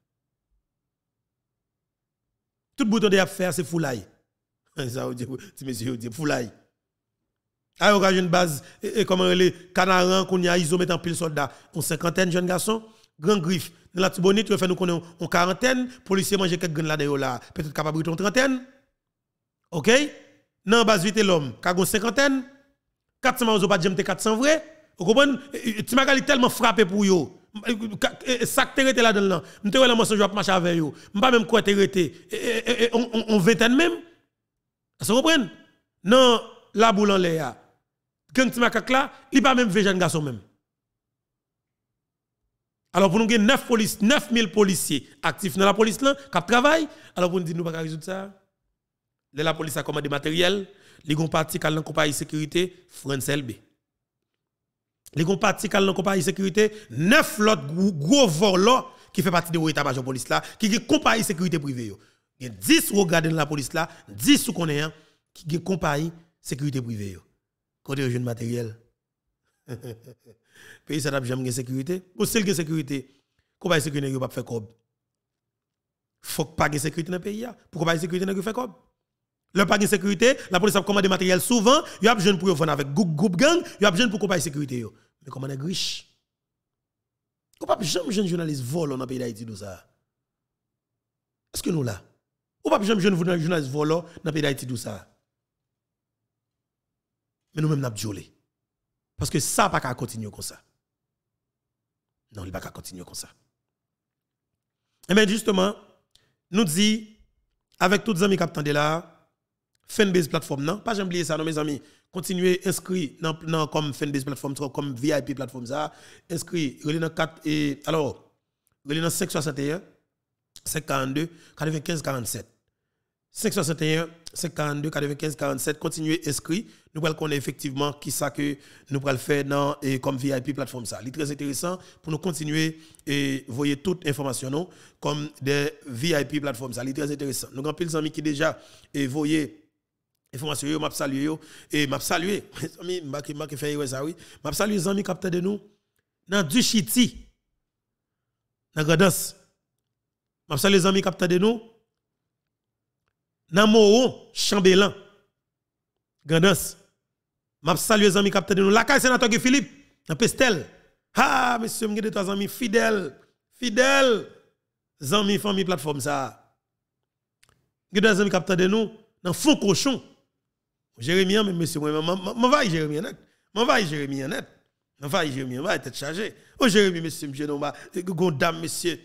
S1: Tout bouton de faire c'est foulay. <laughs> Ça veut dit, si monsieur dit foulay. A yon une base et comment les canaran qu'on y a iso en pile soldat, on cinquantaine jeunes garçons, grand griffe. Dans la tibonite, tu faire nous connaître On quarantaine, policiers manje quelques grains là de là, peut-être capable de trentaine. OK? Dans base vite l'homme, kagon cinquantaine, 400 maos pas de 400 vrai. Vous comprenez m'as tellement frappé pour yo. Ça que t'es là dedans. M'te ouais le mensonge va match avec yo. pas même quoi t'es arrêté. On vingtaine même. Vous comprenez Non, la boule en l'air. m'as Timakak là, il pas même vieux jeune garçon même. Alors pour nous avons 9 police 9000 policiers actifs dans la police là qui travaillent. Alors vous nous dites nous pas résoudre ça. La police a commandé matériel, les gon parti kal nan compagnie sécurité France LB. Les gon parti kal nan compagnie sécurité neuf l'autre gros volant qui fait partie de l'état-major police là qui est compagnie sécurité privée Il y a 10 regardés dans la police là, 10 sous connaissant qui est compagnie sécurité privée Quand il y a jeune matériel. <laughs> Pays ça n'a jamais de sécurité. Pour celle qui sécurité, compagnie sécurité yo pas faire cob. Faut pas de sécurité dans pays là. Pour compagnie sécurité ne pas faire cob. Le pas de sécurité, la police a commandé matériel souvent, il y a besoin pour faire avec groupe gang, il y a besoin pour la sécurité Mais comment on est riche Ou pas jamais jeune journaliste vole dans pays d'Haïti tout ça. Est-ce que nous là Ou pas jamais jeune journaliste vole dans pays d'Haïti tout ça. Mais nous même n'a violé. Parce que ça pas qu'à continuer comme ça. Non, il pas continuer comme ça. Et eh bien justement, nous dit avec tous les amis qui là, Fanbase Platform, non pas oublié ça non mes amis continuez inscrit dans non comme Fanbase Platform, comme VIP Platform, ça inscrit relé dans 4 et alors relé dans 561 542 95 47 561 542, 95 47 continuez inscrit nous allons connaître effectivement qui ça que nous allons faire dans et comme VIP plateforme ça est très intéressant pour nous continuer et voyez toute information comme des VIP plateforme ça c'est très intéressant nous avons des amis qui déjà et voyez il faut m'a salué et m'a salué <laughs> amis, m'a m'a fait ça oui m'a les amis capitaine de nous dans du chiti dans Gadas. m'a salue les amis capitaine de nous dans Moron Chambellan Gadas. m'a salué les amis capitaine de nous la sénateur Philippe dans Pestel ah monsieur de trois amis fidèles fidèles amis famille plateforme ça Gade amis capitaine de nous dans fond cochon Jérémie, mais monsieur, moi, m'en va Jérémie net. M'en va Jérémie net. M'en va Jérémie, va être chargé. Oh Jérémie, monsieur, monsieur, non, bah, dame, monsieur.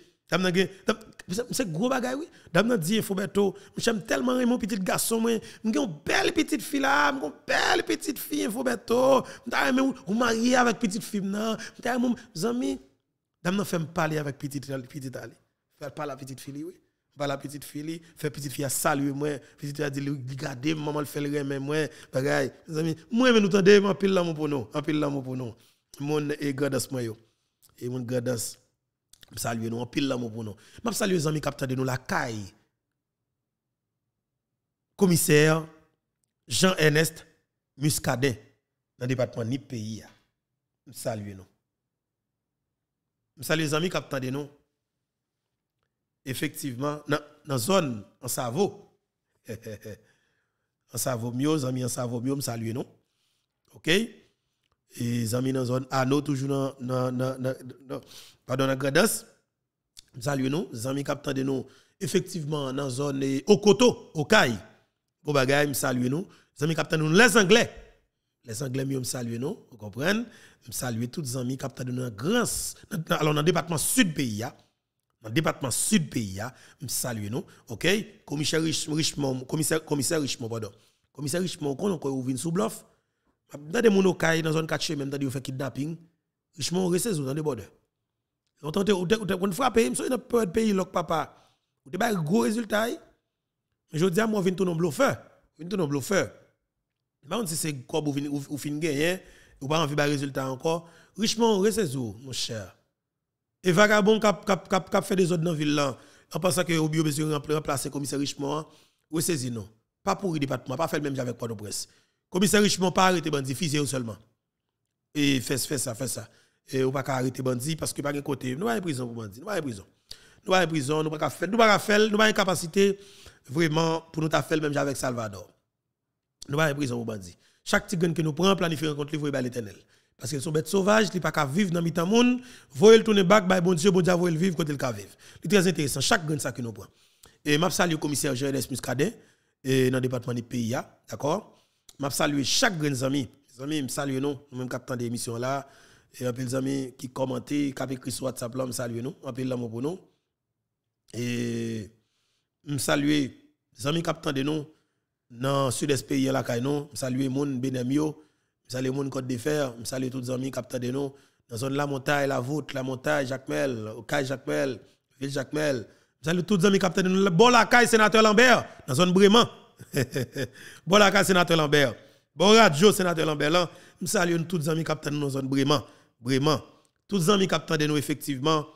S1: C'est gros bagay, oui. Dame, dit, Foberto, j'aime tellement mon petit garçon, moi. J'ai une belle petite fille là, une belle petite fille, Foberto. J'ai ou marié avec petite fille, non. J'ai mes amis, dame, fait me parler avec petite, petite, fille faire parler avec petite fille, oui va la petite fille, fait petite fille saluer moi, petite fille a dit regardez maman le fait le mais moi bagaille mes amis moi mais nous tendez en pile l'amour pour nous en pile l'amour pour nous mon et gardas moi yo et mon gardas saluer nous en pile l'amour pour nous m'a saluer les amis capteur de nous la caille commissaire Jean-Ernest Muscadet dans le département ni pays saluer nous saluer les amis capteur de nous effectivement, dans la zone, en Savo, <laughs> en Savo mieux, amis en Savo mieux, saluez nous non? OK? Et amis dans la zone Ano, toujours dans, dans, pardon, dans Gradas, me salue, non? amis capteurs de nous, effectivement, dans la zone au caille, bon bagay, me saluez non? amis capteurs nous, les Anglais, les Anglais, me salue, non? Vous comprenez? saluer tous les amis capteurs de nous, dans le département sud pays, hein dans le département sud pays, hein, je salue nous, ok? Commissaire Richemont, commissaire, commissaire Richemont, pardon. Commissaire Richemont, quand on ouvre sous bluff, dans des monocailles, dans une quartier, même dans des fait kidnapping, Richemont reste dans les border Longtemps, on frappe, je suis peur le pays, le papa. On a un gros résultat. Hein. Mais je dis à moi, je viens le bluffeur. Je viens tourner bluffeur. si c'est quoi, vous fin gagner, hein. ou pas envie de résultat encore. Richemont reste sous, mon cher. Et vagabond cap cap cap cap fait des autres dans ville là en pensant que au bio le remplacer commissaire Richemont hein, saisi non pas pour le département pas faire même avec port presse. commissaire Richemont pas arrêter bandit fusé seulement et fait fait ça fait ça et on pas arrêter bandit parce que pas un côté nous pas prison pour bandit nous pas prison nous pas prison nous pas faire nous pas faire nous pas capacité vraiment pour nous faire même avec Salvador nous pas prison pour bandit chaque tigre que nous prenons planifier rencontre lui l'éternel parce qu'ils sont bêtes sauvages, ils ne pas qu'à vivre dans le monde, voyez le tourner back, by bah, bon Dieu, bon Dieu, voir le vivre quand il vivent. vivre. C'est très intéressant, chaque grain ça que nous prenons. Et je salue le commissaire jean Muscadet, dans le département du PIA, d'accord Je salue chaque grain ami. amis. je salue nous, nous-mêmes capteurs de l'émission là, et un peu les amis qui commentent, qui écrit sur WhatsApp là, je salue nous, un peu l'amour pour nous. Et je salue les amis capteurs de nous, dans le sud-est pays, je salue les gens, Salut mon Côte des Fer, salut tous les amis qui de nous dans zone la montagne, la voûte, la montagne, Jacmel, au Caille Jacmel, Ville Jacmel. Salut tous les amis qui de nous. Bon la caille sénateur Lambert dans zone Bréman. <laughs> bon la caille sénateur Lambert. Bon radio sénateur Lambert là. Salut tous les amis qui de nous dans zone Bréman. Bréman. Tous les amis qui de nous effectivement.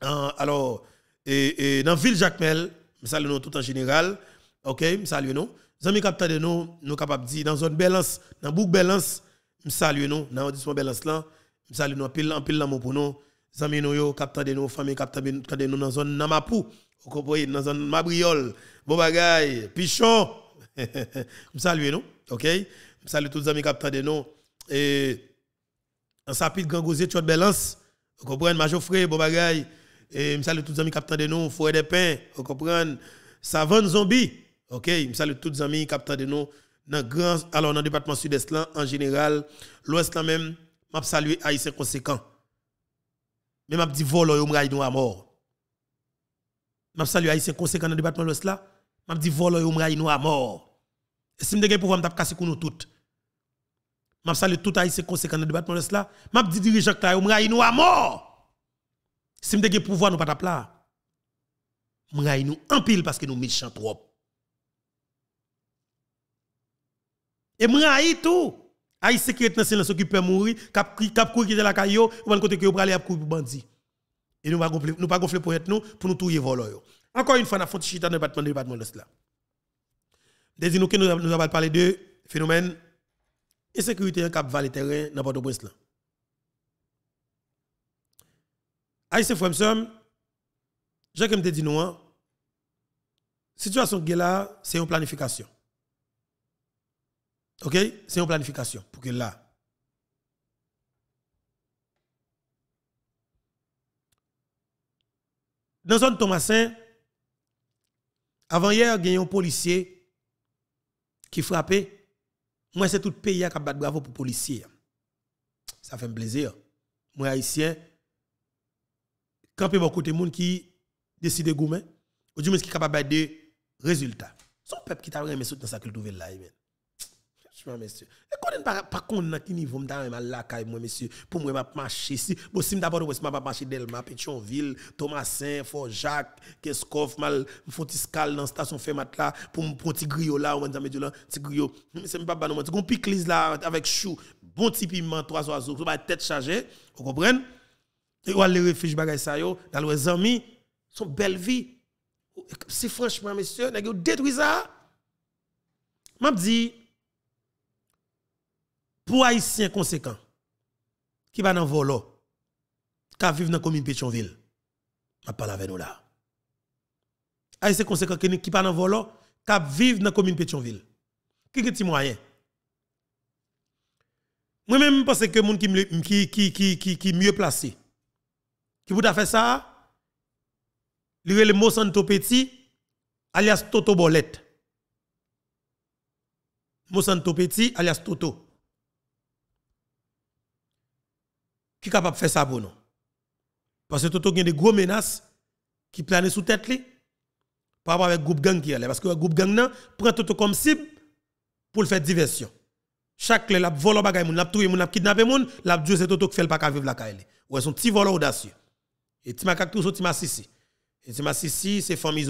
S1: Hein, alors et, et dans Ville Jacmel, salut nous tout en général. OK, salue nous amis capteurs de nous, nous capables de dire dans zone balance, dans bouc balance, nous salue nous, dans audition balance là, nous saluons nous, pile en pile l'amour pour nous. Amis nous, capteurs de nous, famille capteurs de nous, dans zone Namapou, vous comprenez, dans zone Mabriol, bon Pichon. Nous saluons nous, ok? Nous tous les amis capteurs de nous. Et en sapit gosier tu as balance, vous comprenez, Majofré, bon bagay. Et nous tous les amis capteurs de nous, Fouet des Pains, vous comprenez, Savon Zombie. OK, je salue tous les amis capteurs de nous dans alors dans le département sud-est là en général, l'ouest là même, m'a salué haïtien ah, conséquent. Mais m'a dit volo yo m'raï nous à mort. M'a salué haïtien ah, conséquent dans le département l'ouest là, m'a dit volo yo m'raï nous à mort. Si si m'dégay pouvoir m'a casser nous toutes. M'a salué tout haïtien ah, conséquent dans le département l'ouest là, m'a dit dirigeant là yo m'raï nous à mort. Si m'dégay pouvoir nous pas tap là. je nous en pile parce que nous méchants trop. Et moi, tout. Haïti qui est dans silence qui peut mourir, cap cap courir de la caillou, ou côté que vous aller courir bandit. Et nous pas gonfler nous pas gonfler pour être nous pour nous touyer voler. Encore une fois, nous avons fait dans le département de département de cela. Des nous que nous avons parlé de phénomène insécurité en cap valet terrain dans Port-au-Prince là. Haïti Fremsum, j'ai comme dit nous, hein. situation là, c'est une planification. OK C'est une planification pour que là. Dans la zone Thomasin, avant hier, il y a un policier qui frappait. Moi, c'est tout le pays qui a battu bravo pour les policiers. Ça fait un plaisir. Moi, haïtien, quand il y a beaucoup de monde qui décide de goûter, je du moins qui est capable de résultats. Son peuple qui t'a vraiment soutenu ça qu'il trouve là monsieur. Et quand on pas par contre, qui niveau m'a mal la caille, monsieur, pour moi, m'a marcher si. Bon, si d'abord, je m'a marcher Delma, Pétionville, Thomasin, Fort Jacques, Keskov, mal, tiscal dans station Fermat là, pour mon petit griot là, ou dit pas là, petit griot. Mais c'est pas bon, petit piclis là, avec chou, bon petit piment, trois oiseaux, tout ma tête chargée, vous comprenez? Et ou aller refuge bagaille ça yo, dans les amis, son belle vie. Si franchement, monsieur, n'a détruit ça. M'a dit, pour Haïtiens Conséquent, qui va dans volo, qui vivent dans la commune Pétionville, je parle avec nous là. Haïtiens conséquent qui ne dans le volo, qui vivent dans la commune Pétionville. Qui est le moyen? Moi-même, je pense que les gens qui, qui, mieux placé, qui vous a fait ça, lui le mot Petit, alias Toto Bolette. Mot Petit, alias Toto. qui est capable de faire ça pour nous. Parce que Toto a des gros menaces qui planent sous tête par rapport avec groupe gang qui est là. Parce que le groupe gang prend Toto comme cible pour le faire diversion. Chaque la la la kidnappé la dieu c'est Toto qui fait le vivre la Ou un petit audacieux. Et Timakak tout ici. Et ici, c'est famille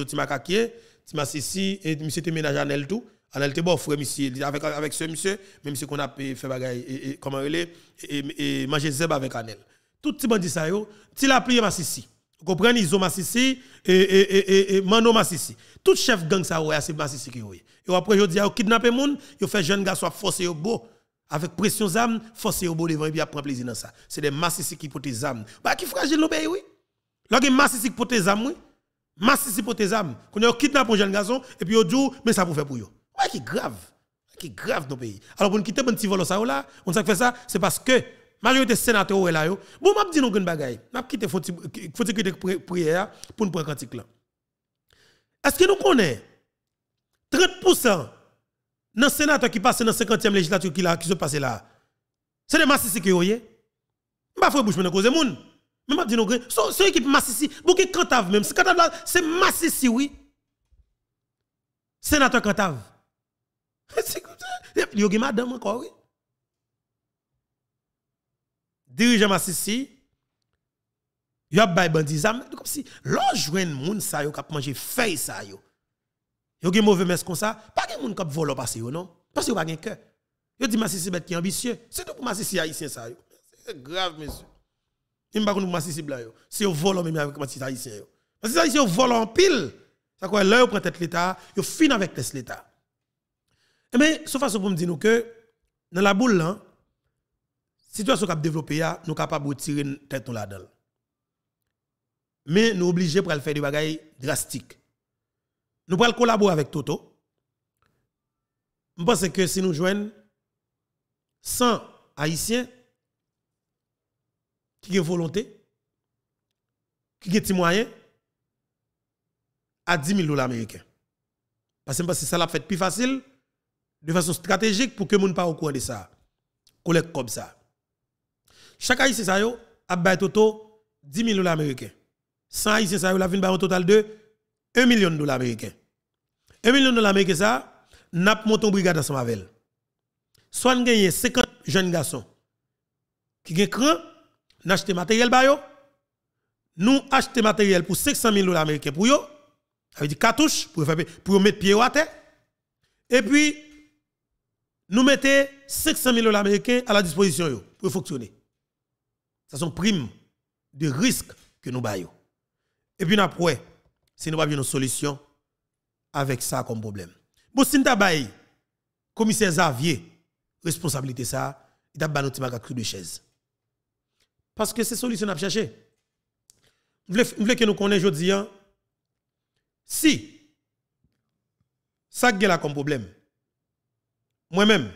S1: ici et monsieur ménage à tout. Alors, elle était frère, monsieur, avec, avec ce monsieur, même si on a fait bagaille, et, comment est, et, manger avec Anel. Tout petit bandit ça, yo, ti la plié Massissi. Vous comprenez, ont Massissi, et, et, et, et, Mano Massissi. Tout chef gang ça, ouais, c'est Massissi qui est. Et après, je dis, yo, kidnappé moun, yo fait jeune garçon forcer au beau. Avec pression zam, forcer au beau devant, et puis prendre plaisir dans ça. C'est des massis qui portent zam. Bah, qui fragile l'obéi, ben, oui. Là Massissi qui portent zam, oui. Massissi portent zam. Quand yo kidnappe un jeune garçon, et puis yo dit, oh, mais ça pour faire pour eux. Ah, qui grave. Qui grave dans le pays. Alors, pour nous quitter, petit petit vous ça, là, on fait ça, c'est parce que majorité sénateur est là. Bon, m'a dit nous une bagaille. M'a quitter faut quitter prière pour nous prendre cantique Est-ce que nous connaissons 30% dans sénateur qui passe dans la 50e législature qui, là, qui se passe là? C'est des masses qui ont pas de bouche, pas? cause moun. Mais m'a dit nous, c'est une équipe massissi, qui Cantave même. C'est Cantave là, c'est massissi, oui. Sénateur Cantave ça a gen madame encore oui. Dirigeant Massissi a bay bandi zam comme si l'on de monde ça yo k'ap manger feuille il yo. Yo gen mauvais mess comme ça, pas gen monde k'ap volo parce yo non, parce yo pas gen cœur. Yo dit Massissi bête qui ambitieux, c'est tout pour Massissi haïtien ça C'est grave monsieur. Il m'a connu Massissi bla yo. C'est yo volo même avec Massissi haïtien yo. Massissi haïtien c'est volo en pile. Ça quoi là yo prend tête l'état, yo fin avec l'État. Mais, toute façon pour me dire que dans la boule, la hein, situation qui a développée, nous sommes capables de tirer la tête là-dedans. Mais nous sommes obligés de faire des choses drastiques. Nous pouvons collaborer avec Toto. Je pense que si nous jouons 100 Haïtiens qui ont volonté, qui ont des moyens, à 10 000 dollars américains. Parce que c'est ça la fait plus facile de façon stratégique pour que les gens pas au courant de ça. C'est comme ça. Chaque haïtien ça yo a bay toto 10 000 dollars américains. 100 haïtiens ça yo la fin un total de 1 million de dollars américains. 1 million de dollars américains ça n'a pas de brigade dans avec elle. Soit gagné 50 jeunes garçons qui ont cran, n'acheter matériel ba yo. Nous acheter matériel pour 500 000 dollars américains pour yo. Ça veut dire pour, pour mettre pied à terre. Et puis, nous mettons 500 000 dollars américains à la disposition pour fonctionner. Ça sont primes de risque que nous payons. Et puis après, si nous n'avons pas une solution avec ça comme problème. Bon, si nous avons commissaire Xavier, responsabilité ça, il a battu notre cru de chaise. Parce que c'est solution à chercher. Vous voulez que nous connaissions aujourd'hui, hein? si ça a comme problème, moi-même,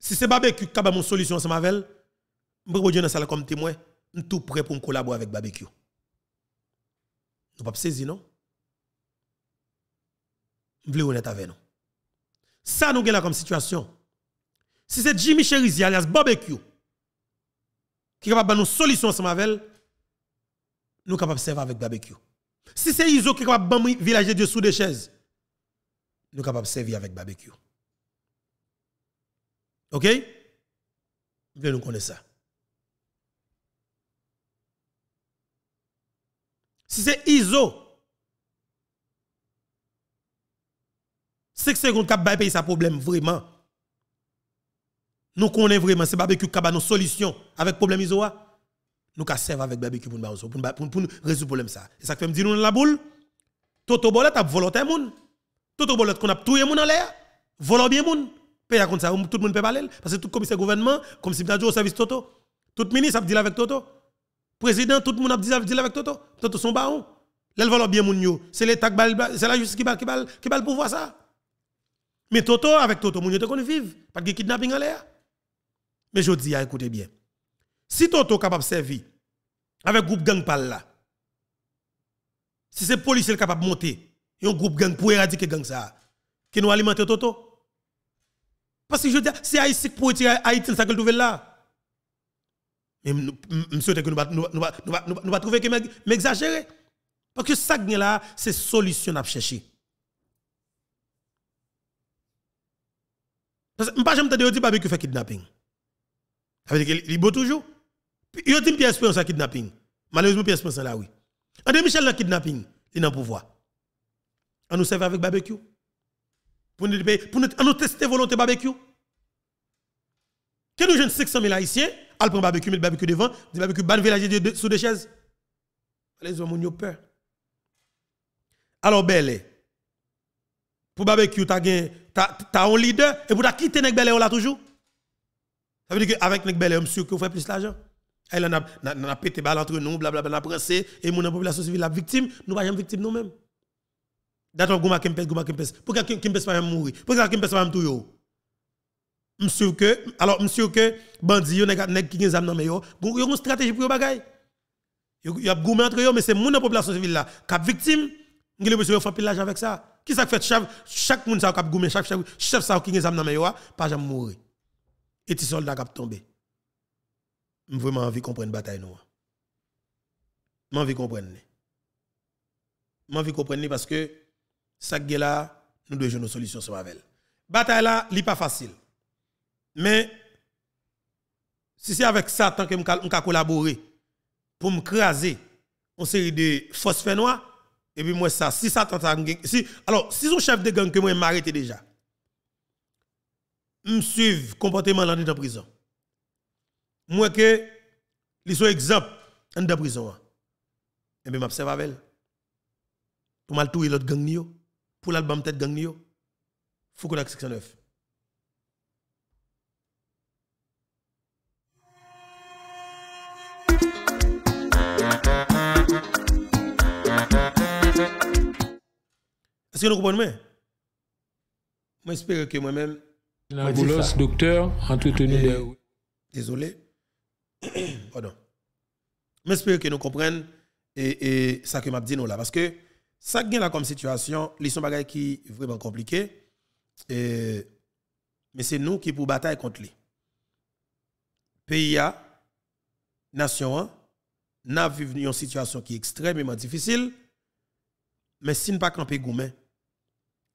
S1: si c'est barbecue qui a une solution ensemble avec elle, je vais dans salle comme témoin, je tout prêt pour collaborer avec barbecue. Nous pas saisir, non? Je voulez honnête avec nous. Ça nous là comme situation. Si c'est Jimmy Cherizi, alias barbecue qui est capable de nous solution ensemble avec nous sommes capables de servir avec barbecue. Si c'est Iso qui est capable de village de sous des chaises, nous sommes capables de servir avec barbecue. OK Vous nous connaître ça. Si c'est ISO, 5 secondes qu'on bay payer sa problème vraiment. Nous connaissons vraiment c'est barbecue qui a nos solutions avec problème ISO. Hein. Nous avons servir avec barbecue pour nous pour, pour, problème Et ça fait me dire nous la boule. Toto bolet a volé tout moun. Toto bolet qu'on a tué moun en l'air, volé bien moun ça, tout le monde peut parler. Parce que tout commissaire gouvernement, comme si au service Toto. Tout ministre a dit avec Toto. Président, tout le monde a dit avec Toto. Toto son baron. bien C'est l'État c'est la justice qui va qui qui le pouvoir ça. Mais Toto avec Toto, mon yo te qu'on vivre. Pas de kidnapping à l'air. Mais je dis, ah, écoutez bien. Si Toto capable de servir avec groupe gang par là, si c'est policier capable de monter, un groupe gang pour éradiquer gang ça, qui nous alimente Toto, parce que je dis, c'est Haïti pour retirer Haïti, ça que là. Mais je souhaite que nous ne pas trouver que m'exagérer. Parce que ça là, c'est solution à chercher. Parce que je ne pas jamais dire que barbecue fait kidnapping. Ça veut dire qu'il est beau toujours. Il y a une pièce pour ça kidnapping. Malheureusement, pièce espérance là, oui. André Michel dans kidnapping, il est dans le pouvoir. On nous servait avec barbecue pour nous, nous, tester volonté barbecue. Que nous jeunes 600 000 haïtiens, ils prennent barbecue, mettent barbecue devant, des barbecue ban village de, sous des chaises. Les hommes ont peur. Alors, belle, pour barbecue, tu as un leader et pour quitter il Belle là toujours. Ça veut dire qu'avec Nek Belle, je suis sûr que vous faites plus d'argent. Elle a, a, a pété balle entre nous, blablabla, bla, bla, la et mon population civile la victime, nous ne sommes pas victimes nous-mêmes. D'accord, Gouma Kempes, Gouma Kempes. Pourquoi Kempes va mourir Pourquoi Kempes va mourir Monsieur que alors monsieur que bandi yo nèg qui gen zam nan yo, yo une stratégie pour yo bagay. Yo y a goumé entre yo mais c'est mon population civile là cap victime, ngile monsieur yo fait pillage avec ça. Qui ça fait chaque chaque monde ça cap goumé, chaque chef chef ça qui gen zam nan yo pas jamais mourir. Et ti soldat cap tomber. J'ai vraiment envie comprendre bataille nou. J'ai envie comprendre. J'ai envie comprendre parce que ça là, nous devons nos solutions sur La Bataille là, n'est pas facile. Mais si c'est avec Satan que nous collaborer pour me craser une série de forces noires, et puis moi ça, si Satan si alors si son chef de gang que moi m'arrête déjà, me suivre comportement dans la prison. Moi que suis sont exemple dans la prison. Hein. Et puis m'observe avec elle. Pour mal tout l'autre gang pour l'album Tête Gang Nio, Foucault 609. Est-ce que vous comprenez Moi, j'espère que moi-même. boulot, docteur, entretenu eh, des. Désolé. <coughs> Pardon. J'espère que nous comprenons et, ça que m'a dit nous là. Parce que. Ça est là comme situation, les sont bagages qui vraiment compliqué euh, mais c'est nous qui pour bataille contre lui. Pays a nation a n'a vécu une situation qui est extrêmement difficile mais si ne pas camper goumen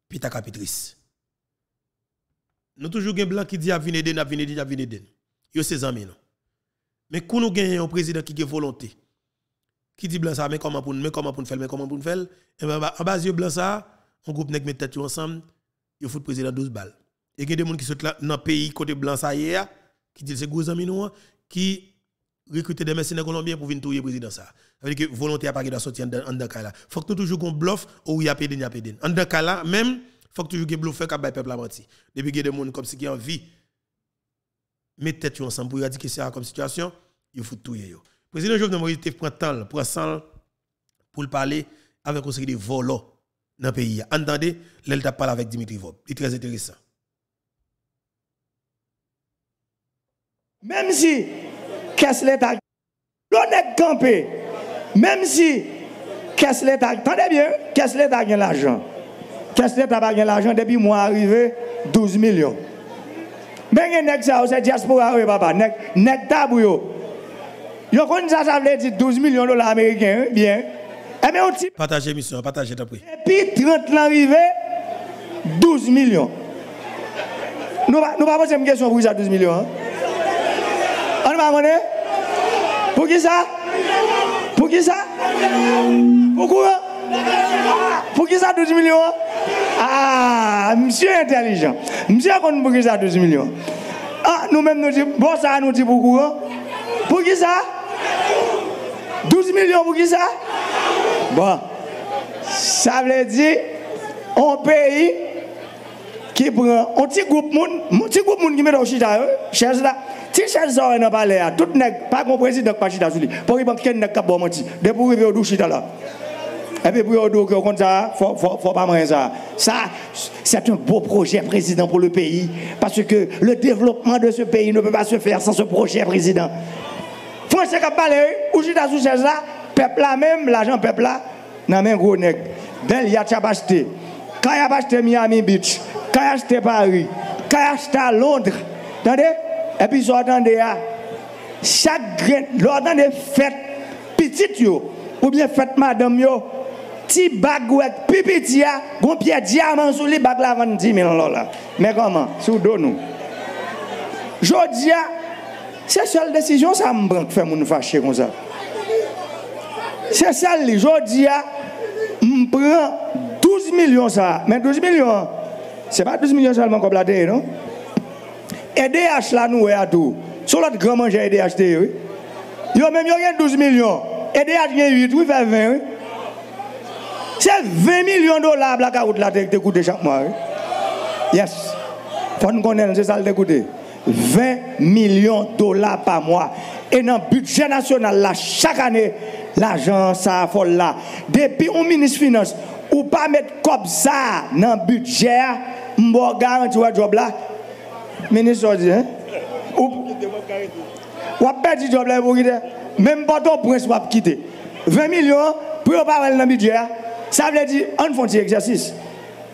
S1: pita capitrice. Nous toujours des blanc qui dit a venir aider, a venir aider, venir Yo amis non. Mais quand nous gagnons un président qui a volonté qui dit blanc ça, mais comment pour nous, mais comment pour faire, mais comment pour faire. Et eh bien, en bas, blanc ça, on groupe nèg met tête ensemble, il fout président 12 balles. Et il y a des gens qui sont là dans le pays côté blanc ça hier, qui disent c'est gros amis nous, qui recruter des mercenaires colombiens pour venir touiller le président ça. Ça veut dire que volonté à pas dans sortir en cas là. Faut que nous toujours qu'on bluff ou il y a pédé, il y a pédé. En de là, même faut que toujours qu'on bluff le peuple à mentir. Depuis que y a des gens comme si qui ont envie met tête ensemble pour que c'est comme situation, il faut touiller yo président Jovenel Moïse prend temps, pour pour parler avec un Conseil de volo dans le pays. Entendez, t'a parle avec Dimitri Vob. est très intéressant.
S2: Même si, qu'est-ce l'État l'on est campé, même si, qu'est-ce l'État, attendez bien, qu'est-ce l'État a l'argent Qu'est-ce l'État a l'argent depuis moi arrivé 12 millions. Mais il y a un diaspora, papa, un tabou. Yo kon ça veut dire 12 millions de dollars américains, hein, bien. Eh bien, on type.
S1: Partagez mission, partagez d'après.
S2: Et puis 30 l'arrivée, 12 millions. Nous ne pas poser une question pour ça 12 millions. Hein? On va connaître Pour qui ça Pour qui ça Pourquoi Pour qui ça 12 millions Ah, monsieur intelligent. Monsieur connaît pour qui ça 12 millions Ah, nous-mêmes nous disons, bon ça nous dit pourquoi Pour qui ça millions pour qui ça? Bon. Ça veut dire, un pays qui prend un petit groupe moun, un petit groupe qui met dans chita, hein? là. Si ça, hein, hein. Tout n'est pas président pas chita Pour y nèg pas bon menti. pour au là. Et puis pour que pas ça. Ça c'est un beau projet président pour le pays parce que le développement de ce pays ne peut pas se faire sans ce projet président. C'est qu'à parler, ou si t'as sous là, peuple là même, l'argent peuple là, nan men gros nèg. il y a acheté. Quand y a acheté Miami Beach, quand y a acheté Paris, quand y a acheté Londres, attendez, et puis vous là, chaque lors d'un des fêtes petites yo, ou bien fête madame yo, petit bagouette, pipi dia, gon pied diamant sous les bag la 20 000 dollars. Mais comment? Sous nous. Jodia, Se sel desisyon sa m pran k fè moun fache kon sa. Se sel li, jodi a, m pran 12 milyon sa. Men 12 milyon, se pa 12 milyon salman kon plateye, non? EDH la nou wey atou. Sou lote gran manje EDH te, oui? Yo men, yo gen 12 milyon. EDH gen 8, oui, fè 20, oui? Se 20 milyon do lab la karoute la te, k te koute chak mwa, oui? Yes. Fon konen, se sal te koute. 20 millions de dollars par mois. Et dans le budget national, là, chaque année, l'argent, ça là. Depuis un ministre finance, ou pas mettre comme ça dans le budget, je garantir un job là. Ministre, dit, hein? Ou, ou perdu le job là Même pas ton prince va quitter. 20 millions, pour pas dans le budget. Ça veut dire, on fait exercice.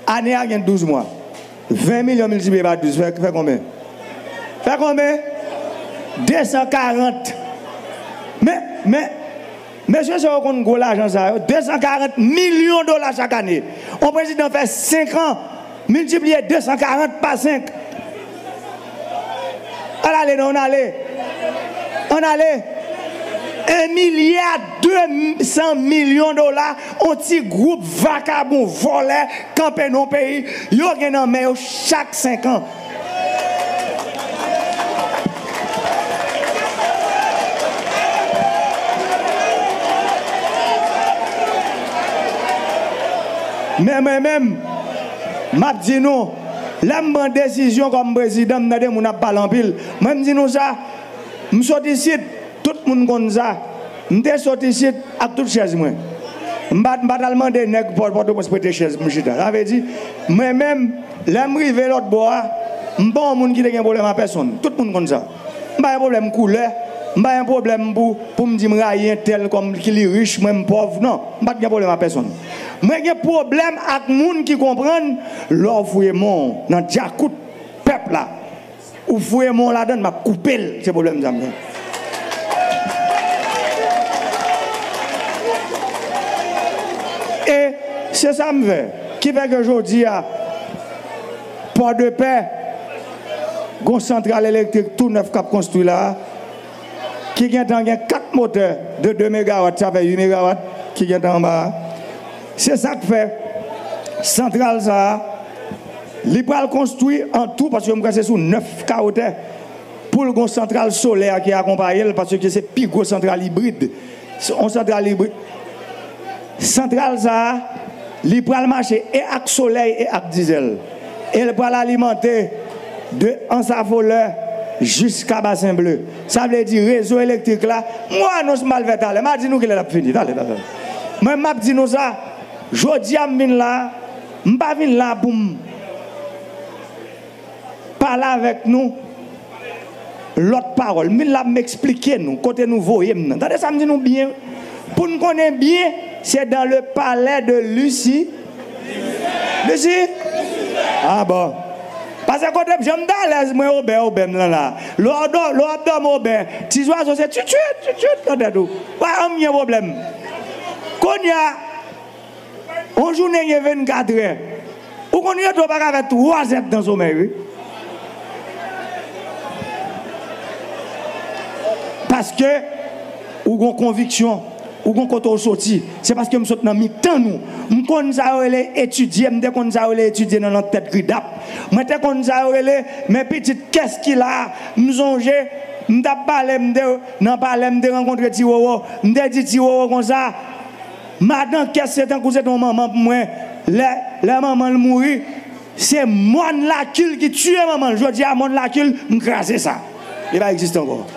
S2: Année a 12 mois. 20 millions multiplié par 12, fait combien? 240. Mais, mais, monsieur, je compte gros l'argent ça. 240 millions de dollars chaque année. On président fait 5 ans, multiplié 240 par 5. On allait, on allait. On allait. 1 milliard 200 millions de dollars, un petit groupe vagabond, volé, campé dans le pays, ils ont gagné en chaque 5 ans. Mais moi-même, je dis non. La bonne décision comme président, je ne suis pas en je dis ça. Je suis ici, tout le monde connaît ça. Je suis ici à toutes chaises. Je ne pas demandé nèg pour pour chaise Ça veut moi même l'aime river l'autre bois, bon monde qui a un problème à personne. Tout le monde comme ça. Pas de problème couleur pas un problème pour, pour me dire que un tel comme qui est riche, même pauvre. Non, je pas de problème à personne. y j'ai un problème avec les gens qui comprennent l'offre et dans le peuple là. Ou le mon là-dedans, m'a coupé ce problème. Et c'est ça me fait. Qui fait que je dis, pas de paix, une centrale électrique tout neuf cap construit là qui a 4 moteurs de 2 MW, ça fait 8 MW qui est en bas. C'est ça que fait. Centrale ça, il va en tout parce que je c'est sous 9 kW pour le centrale solaire qui accompagne parce que c'est plus gros centrale hybride. On centrale hybride. Centrale ça, le et avec soleil et avec diesel. Elle peut alimenté l'alimenter de en sa voleur jusqu'à Bassin Bleu. Ça veut dire réseau électrique là. Moi, annonce mal fait. Allez, m'a dit nous qu'il est là fini. Allez, allez. Moi, dit nous ça. Jodi a min là. M'pa vin là pour parler avec nous. L'autre parole, mais là m'expliquer nous côté nous voyons. Attendez ça me dit nous bien. Pour nous connaître bien, c'est dans le palais de Lucie? Lucie? Ah bon. Parce que quand je me l'aise, moi, au bain, au bain, là, là. L'ordre, au bain. Tis oiseaux, c'est tu, tu, tu, tu, tu Pas un problème. Quand il y a, on 24 heures. Ou qu'on tu pas avec dans tu Parce que, ou qu'on conviction ou qu'on quand sorti, c'est parce que me saute dans mi-temps nous. On étudier, étudier dans notre tête gridap. mes petites qu'est-ce qu'il a, parler nan parler rencontrer Tiwowo, dit Tiwowo comme ça. Maintenant, qu'est-ce c'est que maman pour moi. Le maman c'est moi la qui tue maman. Je dis moi la ça. Il va e exister encore.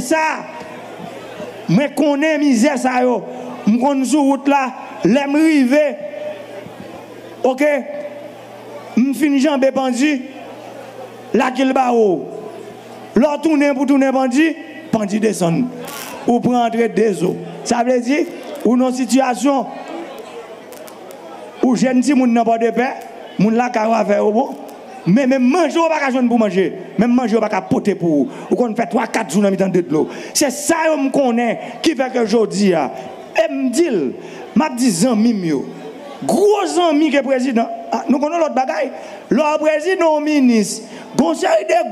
S2: ça. Mais qu'on est misère ça yo. M'konn sur route là, l'aime rivé. OK. M'fin jambe pendu. La qu'il barre L'autre tourne pour tourner pendu, pendu descend. Ou prend des eaux. Ça veut dire ou non situation où jeune si moun n'a pas de paix, moun la ka faire au bon. Mais même manger, on ne pas pour manger. Même manger, on ne pas poter pour vous. On fait 3-4 jours dans de l'eau. C'est ça que je connais qui fait que je dis. Ah. Et me dit, je dis, gros ami que président. Ah, nous connaissons l'autre bagaille. Le président, ministre, bon, des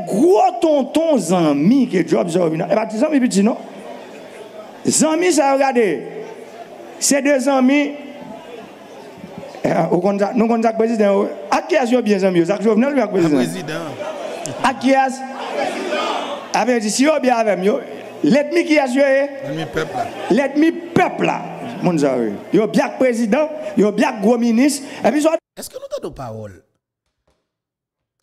S2: gros tontons amis que Job Zorina. Et eh ben, pas des amis petits, non? Zami, ça, regardez. C'est deux amis. Eh, nous le président. qui est-ce bien président est-ce si vous let me qui eh? Let me peuple. Let me peuple. Mon Yo bien président, yo bien gros
S1: ministre. est-ce que nous avons parole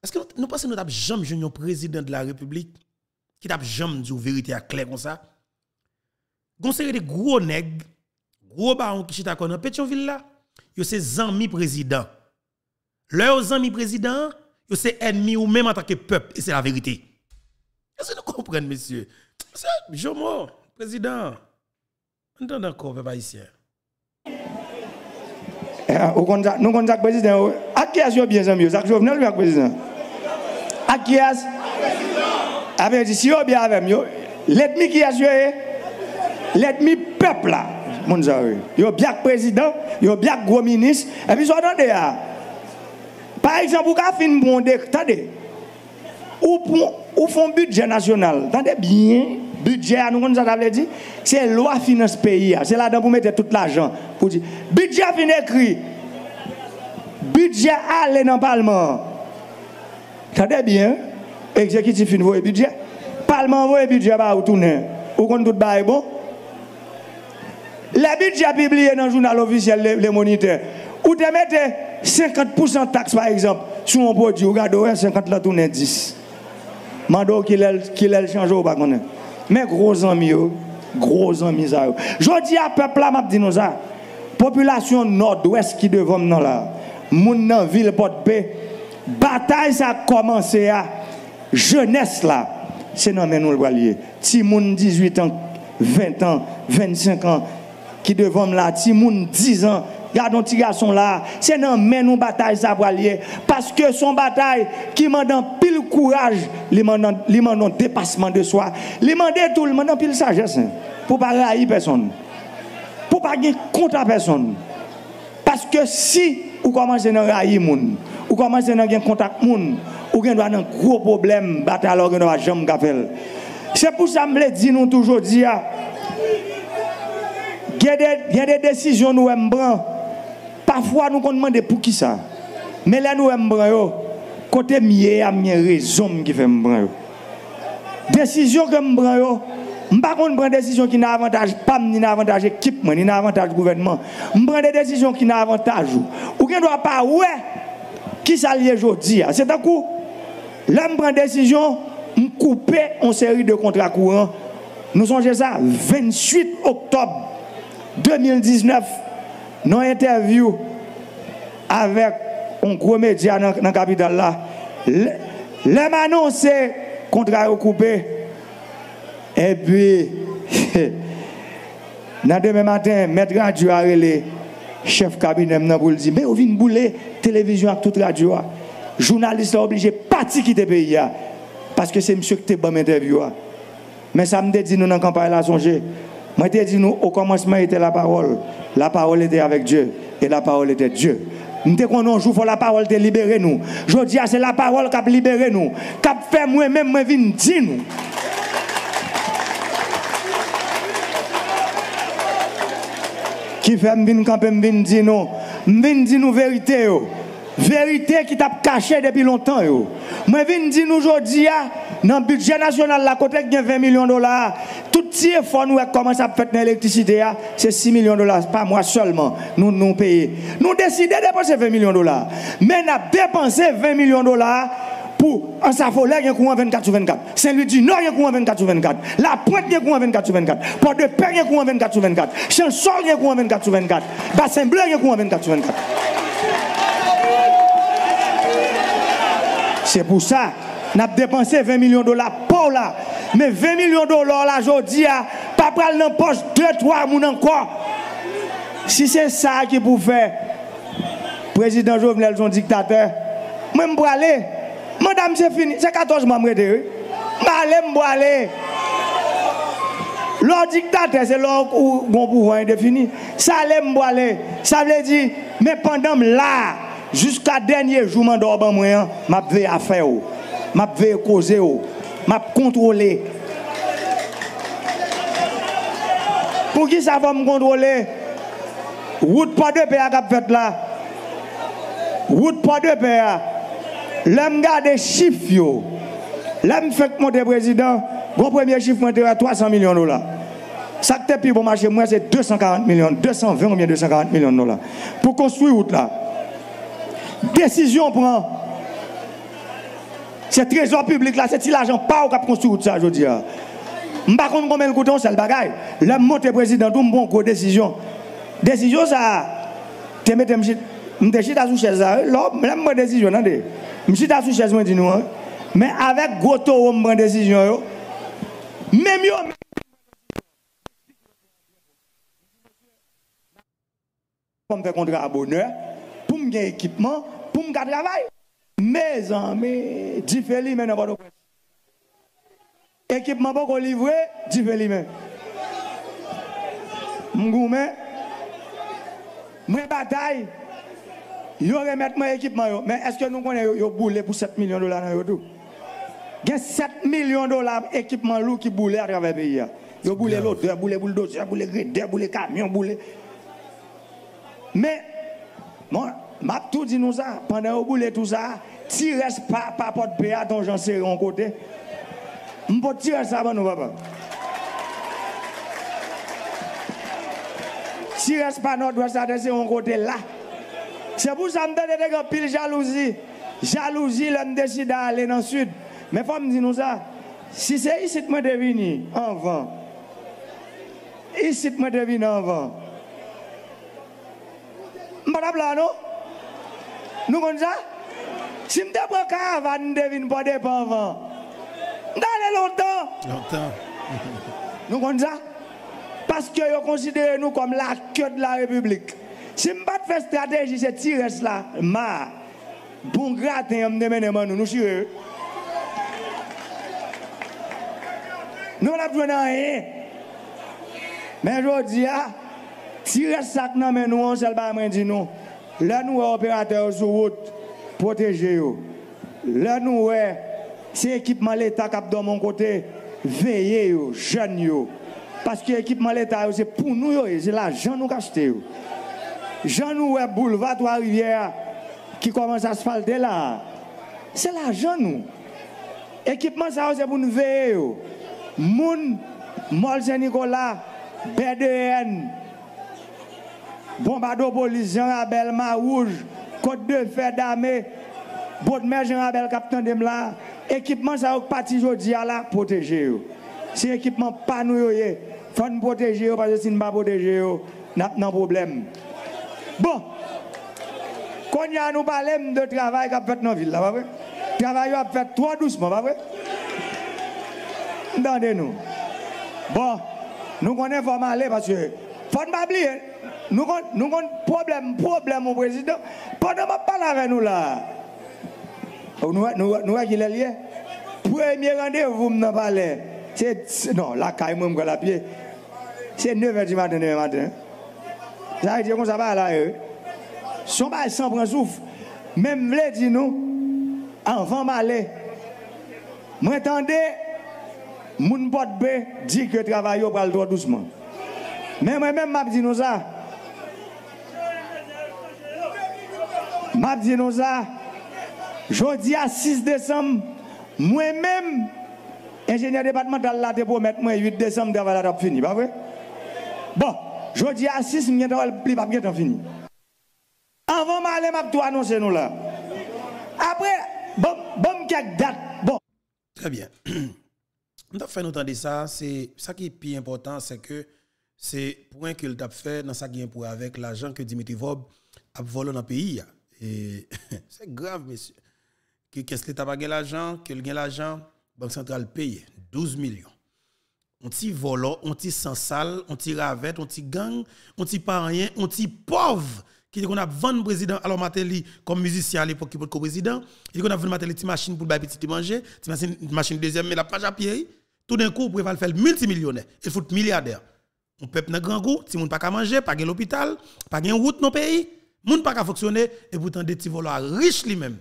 S1: Est-ce que nous pensons que nous jamais président de la République qui n'a jamais dit la vérité à clair comme ça conseil des gros nègres, gros barons qui chita à Pétionville yo ses amis président. Leurs amis président, yo ses ennemis ou même en tant que peuple et c'est la vérité. Est-ce que nous comprenons monsieur C'est Jomo, président. ne d'accord, peuple ici. Eh,
S2: nous président. A oh, qui est-ce bien A qui Jovenel le président A qui est-ce Avec si vous bien avec moi, l'ennemi qui est l'ennemi peuple là il y a bien le président, il y bien le gros ministre. Et puis, vous attendez Par exemple, vous avez une bon attendez. Ou, ou font budget national. Attendez bien, budget, nous on dit, c'est loi finance pays. Hein. C'est là-dedans vous mettez tout l'argent. Pour dire, budget fini écrit. Budget aller dans le Parlement. Attendez bien, exécutif fin le budget. Parlement vote budget, bah, Où retourner. vous que tout bail bon. La budget publié dans le journal officiel, les, moniteurs, ou tu mettez 50% de taxes, par exemple, sur un produit, vous regardez, 50 là, tourne 10. Mando qui l'a changé ou pas Mais gros amis, gros amis, ça. Je dis à peuple là, m'a nous Population nord-ouest qui devant nous là, moun nan ville porte paix, bataille ça a commencé à jeunesse là, c'est non mais nous le voilier. Si moun 18 ans, 20 ans, 25 ans, qui devant la ti moun 10 ans, gardons ces garçon là, c'est dans men nous bataille ça parce que son bataille qui demande pile courage, li un dépassement de soi, li donné tout, monde demande pile sagesse hein, pour pas railler personne. Pour pas gagner contre personne. Parce que si ou commencez à railler moun, ou commencez à gagner contre moun, ou avez un gros problème bataille alors que un jamais faire. C'est pour ça que je dis nous toujours ah, y a des décisions nous aimons Parfois nous demandons pour qui ça. Mais là nous aimons Côté mieux, à mes raison qui fait me Décision que nous prends je ne prends pas des décisions qui n'avantage pas, ni n'avantage l'équipe, ni n'avantage gouvernement. Je prends des décisions qui n'avantage ou qui ne doit pas, ouais, qui s'allie aujourd'hui. Hein? C'est un coup, là, je prends décision, décision je coupe une série de contrats courants. Nous songez ça, 28 octobre 2019, une interview avec un gros média dans la capitale là, les annoncé contrat coupé. Et puis, <laughs> dans demain matin, Maître Radio a le chef cabinet pour dire Mais on de bouler télévision avec toute radio. Journaliste sont obligé de quitter le pays. Hein, parce que c'est monsieur qui a bon interview. Hein. Mais ça me dit, nous, dans la campagne, là, songez je dit nous, au commencement était la parole. La parole était avec Dieu. Et la parole était Dieu. Nous avons jour la parole de libérer nous. Je dis, ah, c'est la parole qui a libéré nous. Qui a fait moi-même, moi, venir dire nous. Qui fait venir camper, venir dire nous. Venir dire nous vérité. Vérité qui t'a caché depuis longtemps. Moi, venir dire nous aujourd'hui. Dans le budget national, la côté a 20 millions de dollars, tout petit effort nous commence à faire l'électricité, ah, c'est 6 millions de dollars, pas moi seulement, nous nous payons. Nous décidons de dépenser 20 millions de dollars. Mais nous avons dépensé 20 millions de dollars pour un Safolé, qui y a courant 24 sur 24. Saint-Louis du Nord, il y a courant 24 sur 24. La Pointe, il y a courant 24 sur 24. Port-de-Père, il y a courant 24 sur 24. Chanson, il y a courant 24 sur 24. Bassin il y a courant 24 24. C'est pour ça N'a dépensé 20 millions de dollars pour là. Mais 20 millions de dollars là, aujourd'hui, pas pral dans poche 2 3 moun encore. Si c'est ça qui pour faire président Jovenel son dictateur, même pour aller madame c'est fini, c'est 14 membres de M'aller aller. Leur dictateur, c'est leur bon pouvoir indéfini. Ça allait aller. Ça veut dire, mais pendant là, jusqu'à dernier jour, je hein, ma je vais fait affaire. Oh m'a vais causer, m'a contrôler. Pour qui ça va me contrôler Route pas de qui à fait là. Route pas de paix. L'homme garde chiffres yo. L'homme fait monter président, Bon premier chiffre monté à 300 millions de dollars. Ça qui est plus bon marché, moi, c'est 240 millions, 220 ou bien 240 millions de dollars. Pour construire route là. Décision prend. C'est trésor public là, c'est l'argent pas au cap construit ça, je dis. Je ne sais pas combien le coûte, c'est le bagage. Le monte président, tout bon gros décision. Décision ça, tu mets je suis sous chaise hein? là, même bonne décision, je suis sous chaise, moi dis nous. Hein? Mais avec gros taux, je prend décision. Même yo, pour me faire contrat à bonheur, pour me gagner équipement, pour me travail mes amis, différents mais n'importe quoi. Équipement pas qu'on livre, différents mais. M'goumé, moi bataille, yo remettre mon équipement mais est-ce que nous connaissons yo boulé pour 7 millions de dollars dans tout? Il y a 7 millions de dollars d'équipement lourd qui boule à travers le pays. Ils ont l'autre, l'odeur, boulé bulldozer, grid, grinder, boulé camion, boule. Mais, moi, m'a tout dit nous ça, pendant au boulet tout ça, restes pas pas porte à ton j'en sais en côté. M'pot tirer ça avant nous papa. restes pas notre doit ça c'est en côté là. C'est pour ça me donne grand pile jalousie. Jalousie l'homme décide d'aller dans le sud. Mais faut me dire nous ça. Si c'est ici que je devine en vent. Ici que je devine en vent. Madame là non nous comme ça Si je me un caravane, je devine pas dépend avant. Nous longtemps. Longtemps. nous comme ça Parce que vous considérez nous comme la queue de la République. Si je ne pas de stratégie, c'est tirer cela. Ma, Pour gratter, je nous, nous Nous n'avons besoin de rien. Mais je dis, ah, tirer ça, nous, on ne bat nous. Là, nous, opérateurs sur route, protégez Là, nous, c'est équipement l'État qui a de mon côté, veillez, yo Parce que équipement l'État, c'est pour nous, c'est l'argent nous acheté. Jean nous, boulevard trois rivière qui commence à asphalter là, c'est l'argent nous. Équipement, ça, c'est pour nous veiller. Moun, Mol nicolas BDN, Bombardo police, Jean-Rabel, rouge, Côte de Fer d'Armée, Bodmer, Jean-Rabel, Capitaine de là. Équipement, ça a parti aujourd'hui à la protéger. Si équipement pas nous, il faut nous protéger parce que si nous ne pas protéger, nous pas de problème. Bon, quand nous parlons de travail qu'a fait dans la ville, là, pas vrai? Travail a fait trois doucement, pas vrai? Entendez-nous. Bon, nous connaissons aller parce que faut ne pas oublier. Nous avons un problème, problème, mon président. Pendant que je parle avec nous là, oh, nous avons qui est lié. Premier rendez-vous, nous parlé. C'est, non, la caille, moi, je la pied. C'est 9h du matin, 9h matin. Ça veut dire que ça va là, eux. Son bail sans prendre souffle. Même les dit nous, avant m'aller. Moi, attendez, mon pote B dit que travail au bras le droit doucement. Mais moi-même, m'a dit nous ça. Je dis nous ça, jeudi à 6 décembre, moi-même, ingénieur départemental là, te promettre moi 8 décembre, travail là, fini, pas vrai? Bon, jeudi à 6, je vais plus fini.
S1: Avant m'aller, m'a tout annoncer nous là. Après, bon, bon, quelques dates, bon. Très bien. <clears throat> Nous fait nous entendre ça, c'est ça qui est plus important, c'est que c'est point qu'il t'a fait dans ce qui est pour avec l'argent que Dimitri Vob a volé dans le pays. Et <laughs> c'est grave, que Qu'est-ce que l'État a gagné l'argent, que gagne l'argent, Banque centrale paye 12 millions. On t'y volant, on t'y sans salle, on t'y ravette, on t'y gang, on t'y pas rien, on pauvre. Qui dit qu'on a vendu président, alors Matéli, comme musicien à l'époque, qui peut co président, il dit qu'on a vu Matéli, une machine pour le petit manger, une machine deuxième, mais la page à Tout d'un coup, vous pouvez faire multimillionnaire, il faut milliardaire. On peut pas grand goût, si on n'a pas manger, pas l'hôpital, pas de route dans le pays. Moun pas qu'à fonctionner et pourtant des petits voleurs riches lui-même.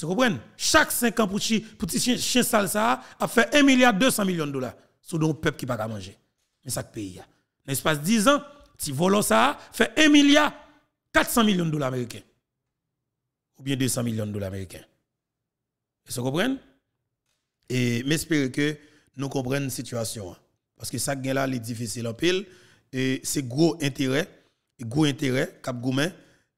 S1: Vous comprenez Chaque 5 ans pour petit chien sale ça a fait 1 milliard 200 millions de dollars sur le peuple qui pas à manger. Mais ça pays Dans l'espace 10 ans, petit volant ça fait 1 milliard 400 millions de dollars américains. Ou bien 200 millions de dollars américains. Vous comprenez Et j'espère que nous comprenons la situation hein. parce que ça gain là est difficile en pile et c'est gros intérêt gros intérêt, cap goumen,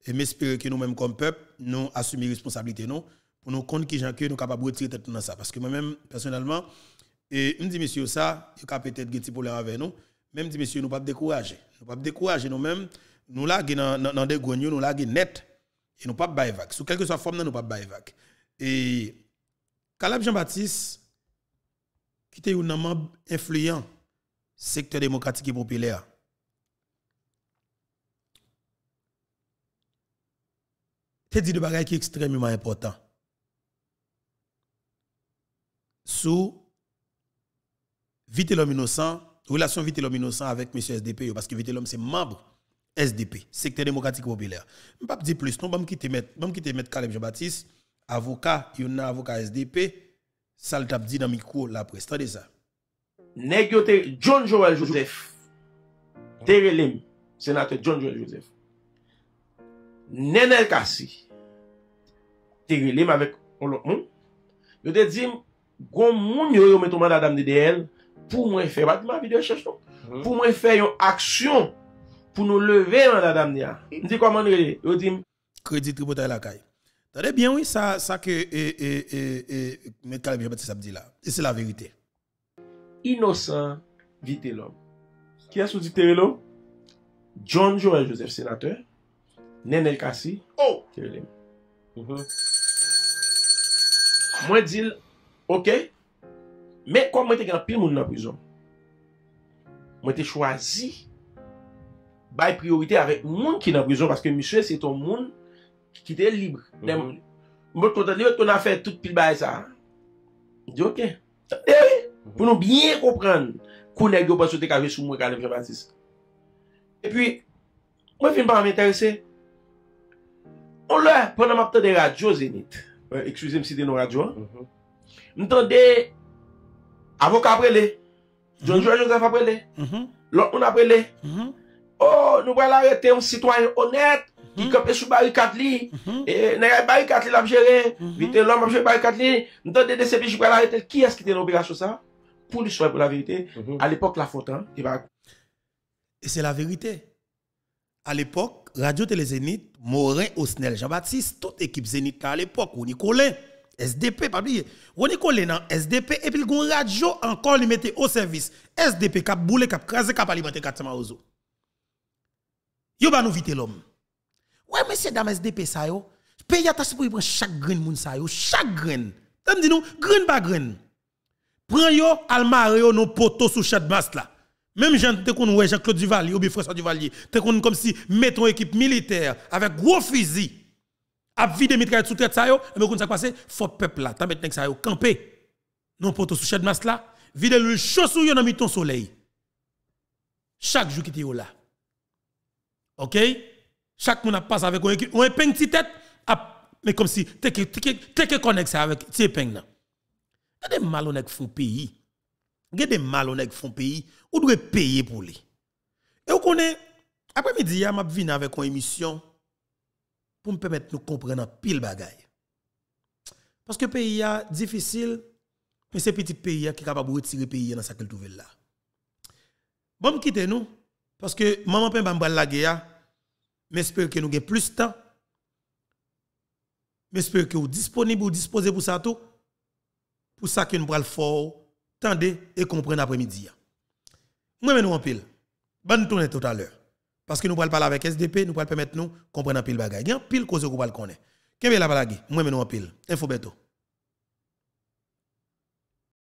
S1: et m'espérer que nous-mêmes, comme peuple, nous assumions responsabilité, non, pour nous compte qui gens que nous capables de retirer tête dans ça. Parce que moi-même, personnellement, et me dit, monsieur, ça, il y a peut-être des problèmes avec nous, même dit, monsieur, nous ne pas décourager. Nous ne pas décourager nous-mêmes, nous là, dans des gouagnes, nous là, net, et nous ne pas baïvac. Sous quelque soit forme, nous ne pas baïvac. Et Calab Jean-Baptiste, qui était un membre influent, secteur démocratique et populaire, te dit de bagages qui est extrêmement important. Sous Vite l'homme innocent, relation Vite l'homme innocent avec M. SDP, parce que Vite l'homme c'est membre SDP, secteur démocratique populaire. Je ne pas dire plus, non, je vais quitter mettre Caleb Jean-Baptiste, avocat, il y a un avocat SDP, ça le dit dans le micro la presse. Tendez ça. John Joel Joseph, Lim, sénateur John Joel Joseph. Nenè kasi, teri lem avèk on lòk moun, yo de dim, gòm moun miro yo mètou manda damdi de el pou mwen fè, bat mwa videyo chèch nou, mhm. pou mwen fè yon aksyon pou nou leve manda damdi ya. Ndi kwa man yo de, yo dim, kredi tribo taye lakay. Tade bien wè sa sa ke e, e, e, mèt kalem yon beti sabdi la. E se la verite. Inosan vite lòm. Kè yas wè di teri lò? John Joël Joseph sénateur. Nen el kasi? Ou! Oh! Kerelem. Mhm. Mwen dil, okey, men kwa mwen te gen pil moun nan prizon. Mwen te chwazi, bay priorite avè moun ki nan prizon, paske mishwe se ton moun ki te libre. Mhm. Dem, mwen ton ta liwe ton afe tout pil bay sa. Di okey. E, eh mhm. pou nou byen kopran, kou neg yo basote kaje sou mwen kane vreman dis. E pi, mwen fin pa mwen enterese, On lè, prenèm apte de radyo zenit, ekchouzèm si de nou radyo, mtande avok apre lè, John Joseph apre lè, lòn apre lè, oh, nou bre l'arete, msitwanyon honèt, ki kèpe sou barik atli, nèyè barik atli l'abjère, vite lòm abjère barik atli, mtande de sebi jibre l'arete, ki aske te nou beras yo sa? Pou l'iswe pou la verite, al epok la fote, e cè la verite, al epok, Radio Télé Zénith, Morin, Osnel, Jean-Baptiste, toute équipe Zénith à l'époque, y Colin, SDP, pas oublier. Colin dans SDP, et puis le radio encore lui mettait au service. SDP, cap boule, cap crasé, cap alimenté, cap samarozo. Yo ba nous vite l'homme. Ouais, mais c'est dame SDP ça yo. paye à si pour prendre chaque grain moun ça yo, chaque grain. T'as dit nous, grain pas grain. Prends yo, mare yo, nos poteaux sous chat masse là. Même gens te qu'on ouais Jean-Claude Duvalier ou bien François Duvalier, te qu'on comme si mettons équipe militaire avec gros fusil à vider mitraille sous tête ça yo, mais qu'on ça passé? faut peuple là, t'as mettre ça yo camper. Non te sous de masse là, vide le chaud sous yo dans miton soleil. Chaque jour qui t'es là. OK Chaque monde passe avec une équipe, peint petit tête mais comme si t'es que ça avec t'es ping là. malhonnêtes qui font pays. malhonnêtes qui font pays ou doit payer pour lui. Et vous connaissez, après-midi, je suis venu avec une émission pour me permettre de nous comprendre pile bagaille. Parce que le pays est difficile, mais c'est petit pays qui est capable de retirer le pays dans sa qu'il là. Bon, quittez nous, parce que maman peut me la guerre, mais j'espère que nous avons plus de temps. j'espère que vous disponible, vous disposez pour ça tout, pour ça que nous le fort, tendez et comprenez après-midi. Moi, nous en pile. Bonne tournée tout à l'heure. Parce que nous parlons parler avec SDP, nous pouvons permettre nous comprendre en pile bagaille. Il y a pile cause qu'on parle connaît. Quelle est la blague Moi, nous en pile. Info bientôt.